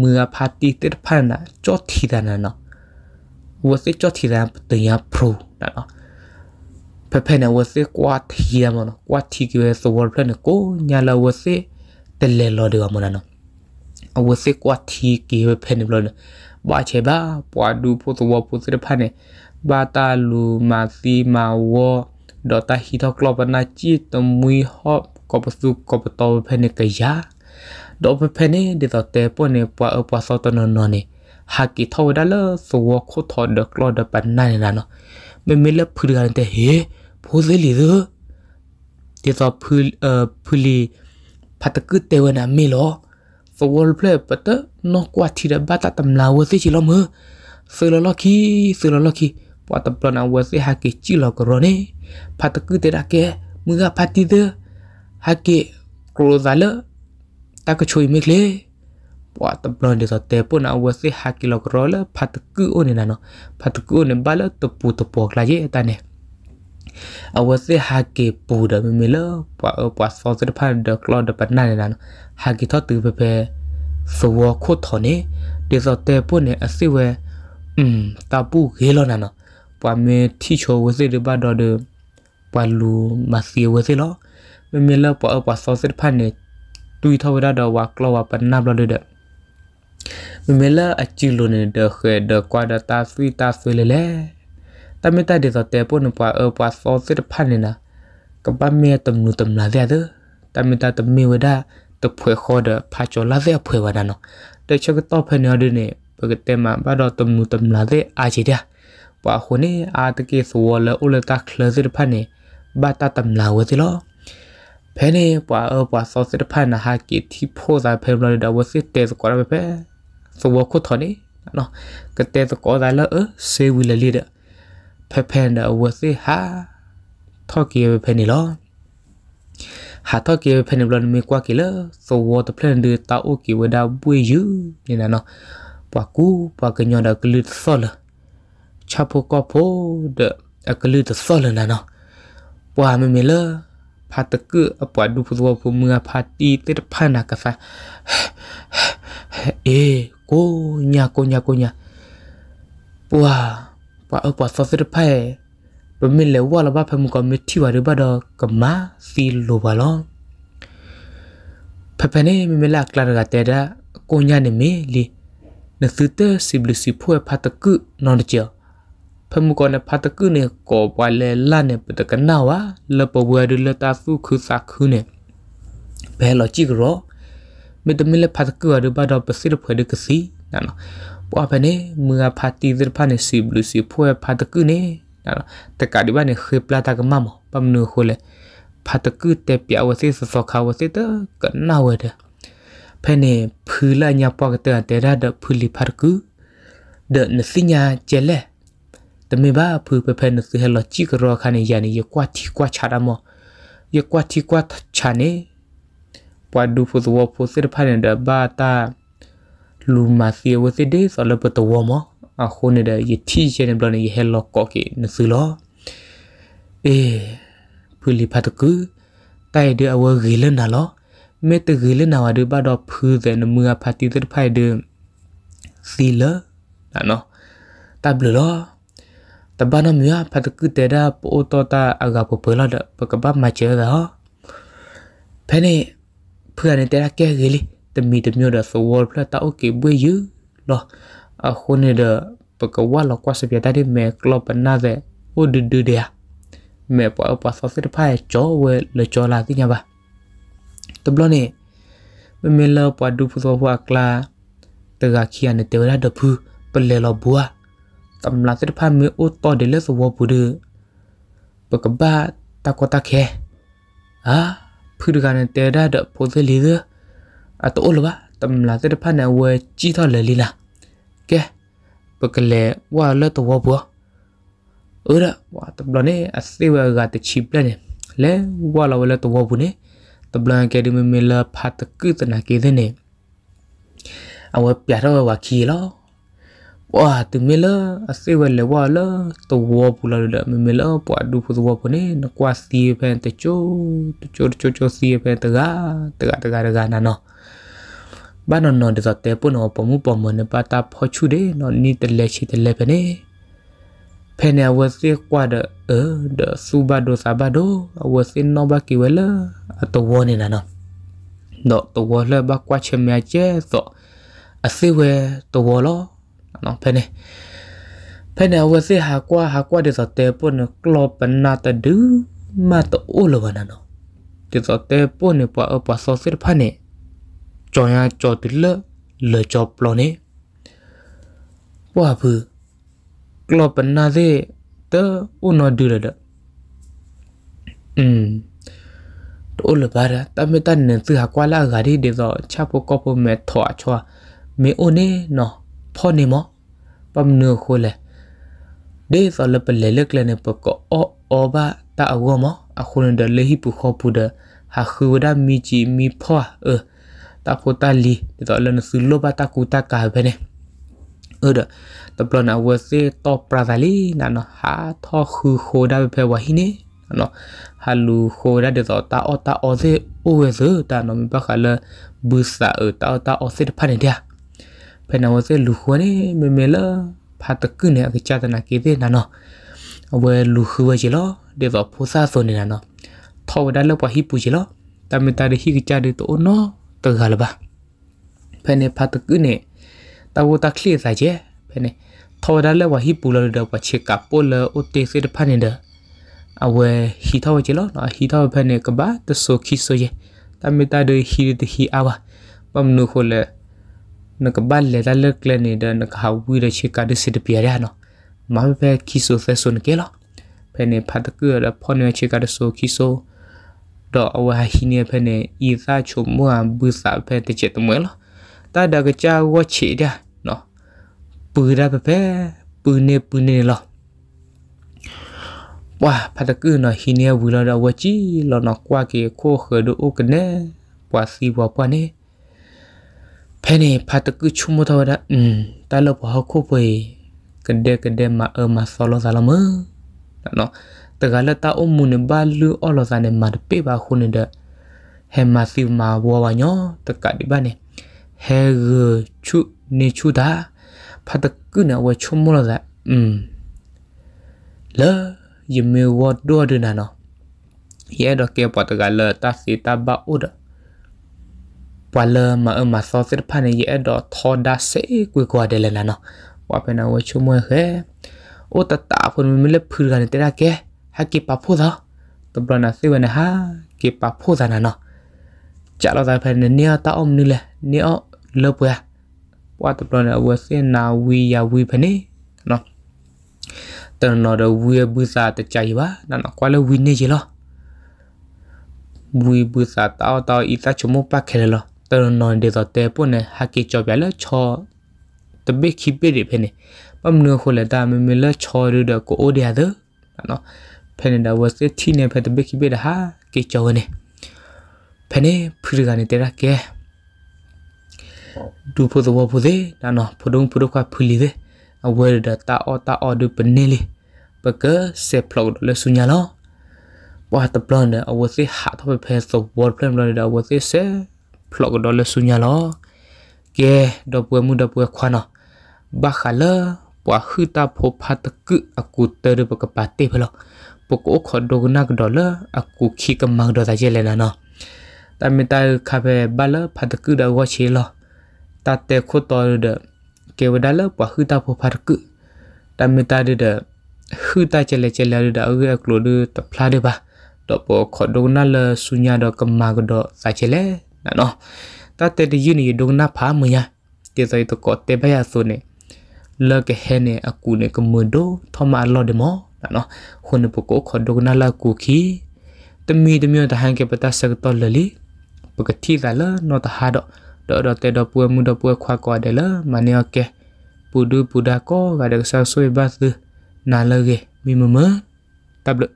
มือพาตีเตพันนะจอดทีดันนะเนาะวสิจอดทีดันเตียพรูนะเนาะเพเพนะวสิกว่าทีดันมันกว่าทีกิเวสวอลเพลนกูญาลาวสิเตเลลอเดียวมันนะเนาะวสิกว่าทีกิเวเพนเพลนဘာချေဘာပွာဒူဖို့သောဖို့စရဖာနေဘာတာလူမာစီမာဝဒေါ်တာဟီတော့ကလောပနာချီတမွီဟော့ကောပစုကောပတောဖနေကရဒေါ်ဖနေဒီတော့တေပွနေပွာအပွာစောတနနနေဟာကီထောဒါလဆိုခုထောဒကလောဒပန်နိုင်နာနမေမေလဖူရန်တဲ့ဟေဖိုးစလီဇဒီတော့ဖူအဖူလီဖတ်ကึတေဝနာမေလောဆိုဝလဖလက်ပတနောကွာတီရဘတာတမ်လာဝစီချီလောမဆလလခီဆလလခီပွာတပလနာဝစီဟာကီချီလောကရောနေဖတ်ကึတေရကေမူကဖတ်တီတဲ့ဟာကေကရိုဇာလတကချွိမိကလေပွာတဘလန်ဒီစတေပုနာဝစီဟာကီလောကရောလဖတ်ကူအိုနေနော်ဖတ်ကူနေဘလတပူတပေါကလာရဲ့တနဲ့အဝစီဟာကေပူဒမမီလပွာပွာစောစတဖန်ဒကလောဒပနာနေနော်ဟာကီတော့တူပဲပဲစဝခုထော်နေဒီစတေပုနေအစီဝဲอืมตาปูเกลอนะเนาะปวาเมที่โชวเวซิดิบาดอเดปวาลูมาเสียวเวซิลอမမီလပေါ်အပစောစစ်ဖန်နေတူထဝရတော့ဝါကလောဝပနပ်လို့တဲ့မမီလအချီလို့နေတဲ့ခဲဒကွာဒတာဆွီတာဆွေလေလေတမတတဲ့တဲ့ပေါ်နပေါ်အပစောစစ်ဖန်နေနာကပမေတမနုတမလာတဲ့တမတတမီဝဒတဖွေခေါ်တဲ့ဖာချောလာတဲ့ဖွေဝဒနော်တဲ့ချက်တော့ဖနေရတဲ့နေပကတဲ့မှာဘာတော့တမနုတမလာတဲ့အာချီတဲ့ပွားခုနေအာတကေဆိုဝလဥလတာခလစစ်ဖန်နေဘာတာတမလာဝစီလို့ဖဲနေပွာအပွာစောစစ်ဖန်နာဟာကီတီဖိုဇာဖဲမလာဒဝစစ်တဲစကောရပဲဆိုဝခုထော်နေနော်ကတဲစကောဇာလောဆေဝီလလီဒဖဲဖဲနာဝစစ်ဟာထော်ကီဖဲနေလောဟာတော့ကေဖနေဘလမီကွာကေလဆိုဝတ်ပလန်ဒီတာအိုကေဝဒါပွေယူနေနာနော်ပွာကူပွာကညောဒါကလူဆောလချာပိုကောဖိုဒအကလူဆောလနာနော်ပွာမမီလာาตะกืออปวดดูพวพูเมือพาตีติดพันนะกาแฟเอโกญาโกญาโกญาปัวปัวเอปวดฟอสติพายปมิเลว่าละบ้าพมกอมิที่ว่าหรือบ้าดอกกมาซีโลบาลองพะพะนี่มีเวลากลางกาเตดะโกญาเนี่ยเมลีนักสืเตอร์สิบลิสิพัวพาตะกือนอนเจียวဖမှုကောနဖတ်တကုနေကောပွာလေလာနေပတကနာဝလပဘွေဒလတာစုခုစခုနေဘဲလောကြည့်ကြောမေတမီလဖတ်ကူရဘတော့ပစိရဖွေဒကစီနာနပွာဖနေမွာဖတ်တီဇရဖနေစီဘလူစီဖွေဖတ်ကူနေနာတကဒီဘနေခေပလာတာကမမပမနုခိုလေဖတ်ကူတေပြဝစီစစခါဝစီတကနာဝဒဖနေဖူလာညာပွားကတဲ့တဲ့ရဒဖူလီဖတ်ကူဒနစီညာကျဲလဲတမေဘာဖူပဖဲနုစီဟဲလချီကရောခနေယာနေယကွာတီကွာချာဒမောယကွာတီကွာချာနေပွာဒူဖူဇဝဖူစစ်ဖာနေဒဘာတာလူမာစီဝစစ်ဒေးဆလပတဝမောအခုနေဒယတီချေနေဘလနေဟဲလကောကေနစီလောအေဖူလီဖတ်ကူတိုင်ဒအဝဂီလနာလောမေတဂီလနာဝဒဘဒဖူဇေနမူအဖာတီသဖိုင်ဒစီလနာနောတဘလလောတဘာနမြာဖတ်ကုတေရာပိုတော်တာအဂါပပလာဒပကဘာမချေရာဖဲနေဖရနေတေရာကဲဂေလီတမီတမျိုးဒါဆိုဝေါ်ဖလက်တာโอเคဘွေယူလောအခုနေတဲ့ပကဝါလောက်ကွာစပြတာဒီမဲကလပ်ပနာတဲ့ဟိုဒူဒူတဲ့မဲပေါ်ပါဆော့စစ်ဖိုင်ချောဝဲလေချောလာတိညာပါတဘလနေမမေလပဒူဖူဆိုဟွာကလာတကခိယနေတေရာဒဖူပလေလဘွားตำลาสิทพันมืออุตโตเดลสวอบูดือปกบ้าตะกตะแคอ่ะพื้นการเตะได้เดพอเซลีเดออะตัวหรอวะตำลาสิทพันเนี่ยเวจีทอเลยลีละแกปกเลว่าเลตัวบัวเออละว่าตำลาเนี่ยอสิวกาตชิบเลยเนี่ยလဲဝါလာဝဲတော့ဘူးနေတဘလန်ကယ်ဒမီမီလာဖတ်ကုသနာကေဒနေအဝပြရဝခီလောပွာသူမေလအစေဝလေဝါလသူဝပူလာလမေမေလပွာဒူဖူသဝပနေနကွာစီဖန်တချိုတချိုတချိုချိုစီဖန်တကတကတကတကနာနော်ဘာနော်နော်ဒဇတဲ့ပုနော်ပမှုပမနပတာဖောချူဒေနော်နီတလက်ရှိတလက်ဖနေဖဲနေဝစီကွာဒအဲဒဆူဘဒိုဆာဘဒိုဝစီနောဘကီဝလအတဝနေနာနော်တော့တဝလဘကွာချင်မြဲကျဲဆိုအစေဝဲတဝလောနော်ဖဲနေဖဲနေဝစီဟာကွာဟာကွာဒီစတဲ့ပွန်ကလောပနာတဒူမတ်အိုလဝနာနော်ဒီစတဲ့ပွန်ပွားအပဆောစစ်ဖာနေကြော်ရကြော်တလလေကြော်ပလောနေပွားဘူးကလောပနာစေတဲဥနော်ဒူရဒอืมတိုလဘာရတမတန်နေသဟာကွာလာဂါရီဒီတော့ချပ်ကိုကောပမဲ့ထွာချွာမေအိုနေနော်ဖောနေမပမ်နူခိုလေဒေသလပလေလက်လနေပကောအောအောဘာတာအဝမအခုန်ဒလေဟိပုခောပုဒဟာခူဒါမီချီမီဖောအတာဖိုတာလီဒီတော့လနဆုလောဘတာကူတာကာဘနေအဒတပလနာဝစေတော့ပရာဇလီနာနဟာထောခူခိုဒါပဲဝဟိနေနော်ဟာလူခိုရတဲ့တော့တာအော်တာအော်စေအိုဝဲစေတာနော်မပခါလဘူစာအတာတာအော်စေတဖာနေတယ်ဖဲနဝစေလူခွနေမမေလာဖာတကုနေအကချတနာကေတဲ့နော်အဝဲလူခွေချေလောဒေဝဖိုစာဆိုနေတာနော်ထောဝဒါလပဟိပူချေလောတမတာရဟိကချတဲ့တော့နော်တခါလပါဖဲနေဖာတကုနေတဝတာကလေးစာချေဖဲနေထောဒါလဝဟိပူလတော့ပချေကပိုလအိုတေစေတဖနေတယ်အဝဲဟီထောချေလောနော်ဟီထောဖဲနေကဘာတဆိုခိဆိုရဲ့တမတာရဟိတဟီအဝပမနုခိုလေနကဘတ်လေလာလကလနေဒနကဟာဝီရရှိကဒစစ်တပြရနော်မမပဲခီဆိုသဆွန်ကေလားဖဲနေဖတ်တကွရဖော်နေရှိကဒဆိုခီဆိုဒေါ်အဝဟီနေဖဲနေဤသာချုံမွာဘူစာဖဲတချက်တမွဲလားတာဒကချာဝချေဒါနော်ပူရပပဲပူနေပူနေလားဝါဖတ်တကွနော်ဟီနေဝူလာဒဝချီလောနော်ကွာကေခိုခေဒိုကနဲပွာစီဝပွားနေဖဲနေဖတ်တကူချုံမတော်တာอืมတလဘဟခုပွေကဒဲကဒဲမအမဆောလဇလမနော်တကလတာအမှုန်ဘလူအော်လဇနေမတ်ပေပါခုန်တဲ့ဟဲမစီမာဝဝညောတကဒီပါနေဟဲရချုနေချုတာဖတ်တကူနဝချုံမတော်တာอืมလာယမေဝတ်တော်ဒနာနော်ရဲတော့ကေပတ်တကလတာစီတဘဥဒ်ပွာလမအမသောစစ်ဖာနေရဲ့တော့ထော်ဒါစေကွေကွာတယ်လဲနော်ဝါပနာဝချုံမခဲအိုတတာဖုန်မီလဖူကနေတရကဲဟာကိပဖို့သာတပရနာစီဝနဟာကိပဖို့သာနော်ကြာလာတဲ့ဖန်နေတာအုံနီလဲနေအောင်လပွာဝါတပရနာဝစင်နာဝီယာဝီဖနေနော်တန်တော်တော့ဝီဘူစာတကြိုင်ပါနော်ကွာလဝီနေရလောဝီဘူစာတောက်တောက်ဤသချုံမပတ်ခဲလော pero non de to te pone haki chobya le cho te be khipe re phene pam no khole da me me le cho ru da ko o dia de no phene da was te thi ne phe te be khipe da ha ke cho ne phene phri ga ne te ra ke du pho do pho de da no pho dong pho do kwa phuli de a we da ta o ta o du pne le pa ke se phlok le sunya lo ว่าตะปลอนเนี่ยเอาไว้สิหาทบไปเพจสวอตเพลมเลยเดี๋ยวเอาไว้สิเซဖလော့ကဒေါ်လဆုညာလောကဲတော့ပွဲမှုတော့ပွဲခွာနော်ဘာခလာပွားခူတာဖိုဖတ်ကအကူတဲရပကပတေဖလောပကိုခဒိုဂနာကဒေါ်လာအကူခိကမန်ဒေါ်တာကျလဲနော်တမတခဘဲဘလဖတ်ကဒဝချေလောတတဲခုတော်ဒကေဝဒလပွားခူတာဖိုဖတ်ကတမတဒဒခူတာကျလဲကျလဲဒအဝဲကလိုဒတဖလာဒပါတော့ပခဒိုဂနာလဆုညာတော့ကမာကဒေါ်စာကျလဲนะเนาะตาเตดิยูนี่ดงนาพามยะเกซอยตะกอเตบยาโซเนလကဟဲနေအကူနေကမွန်ဒိုထမလော်ဒမောနော်ခွန်ပကိုခဒုကနာလာကူခီတမီတမျိုးတဟန်ကေပတဆက်တော်လလီပကတိလာလနော်တဟာဒဒေါ်ဒေါ်တေဒပွေမှုဒပွေခွာကောဒလမနီယကေပူဒူပူဒါကောဂါဒဆဆွေဘတ်ဒနာလကေမိမမတဘလ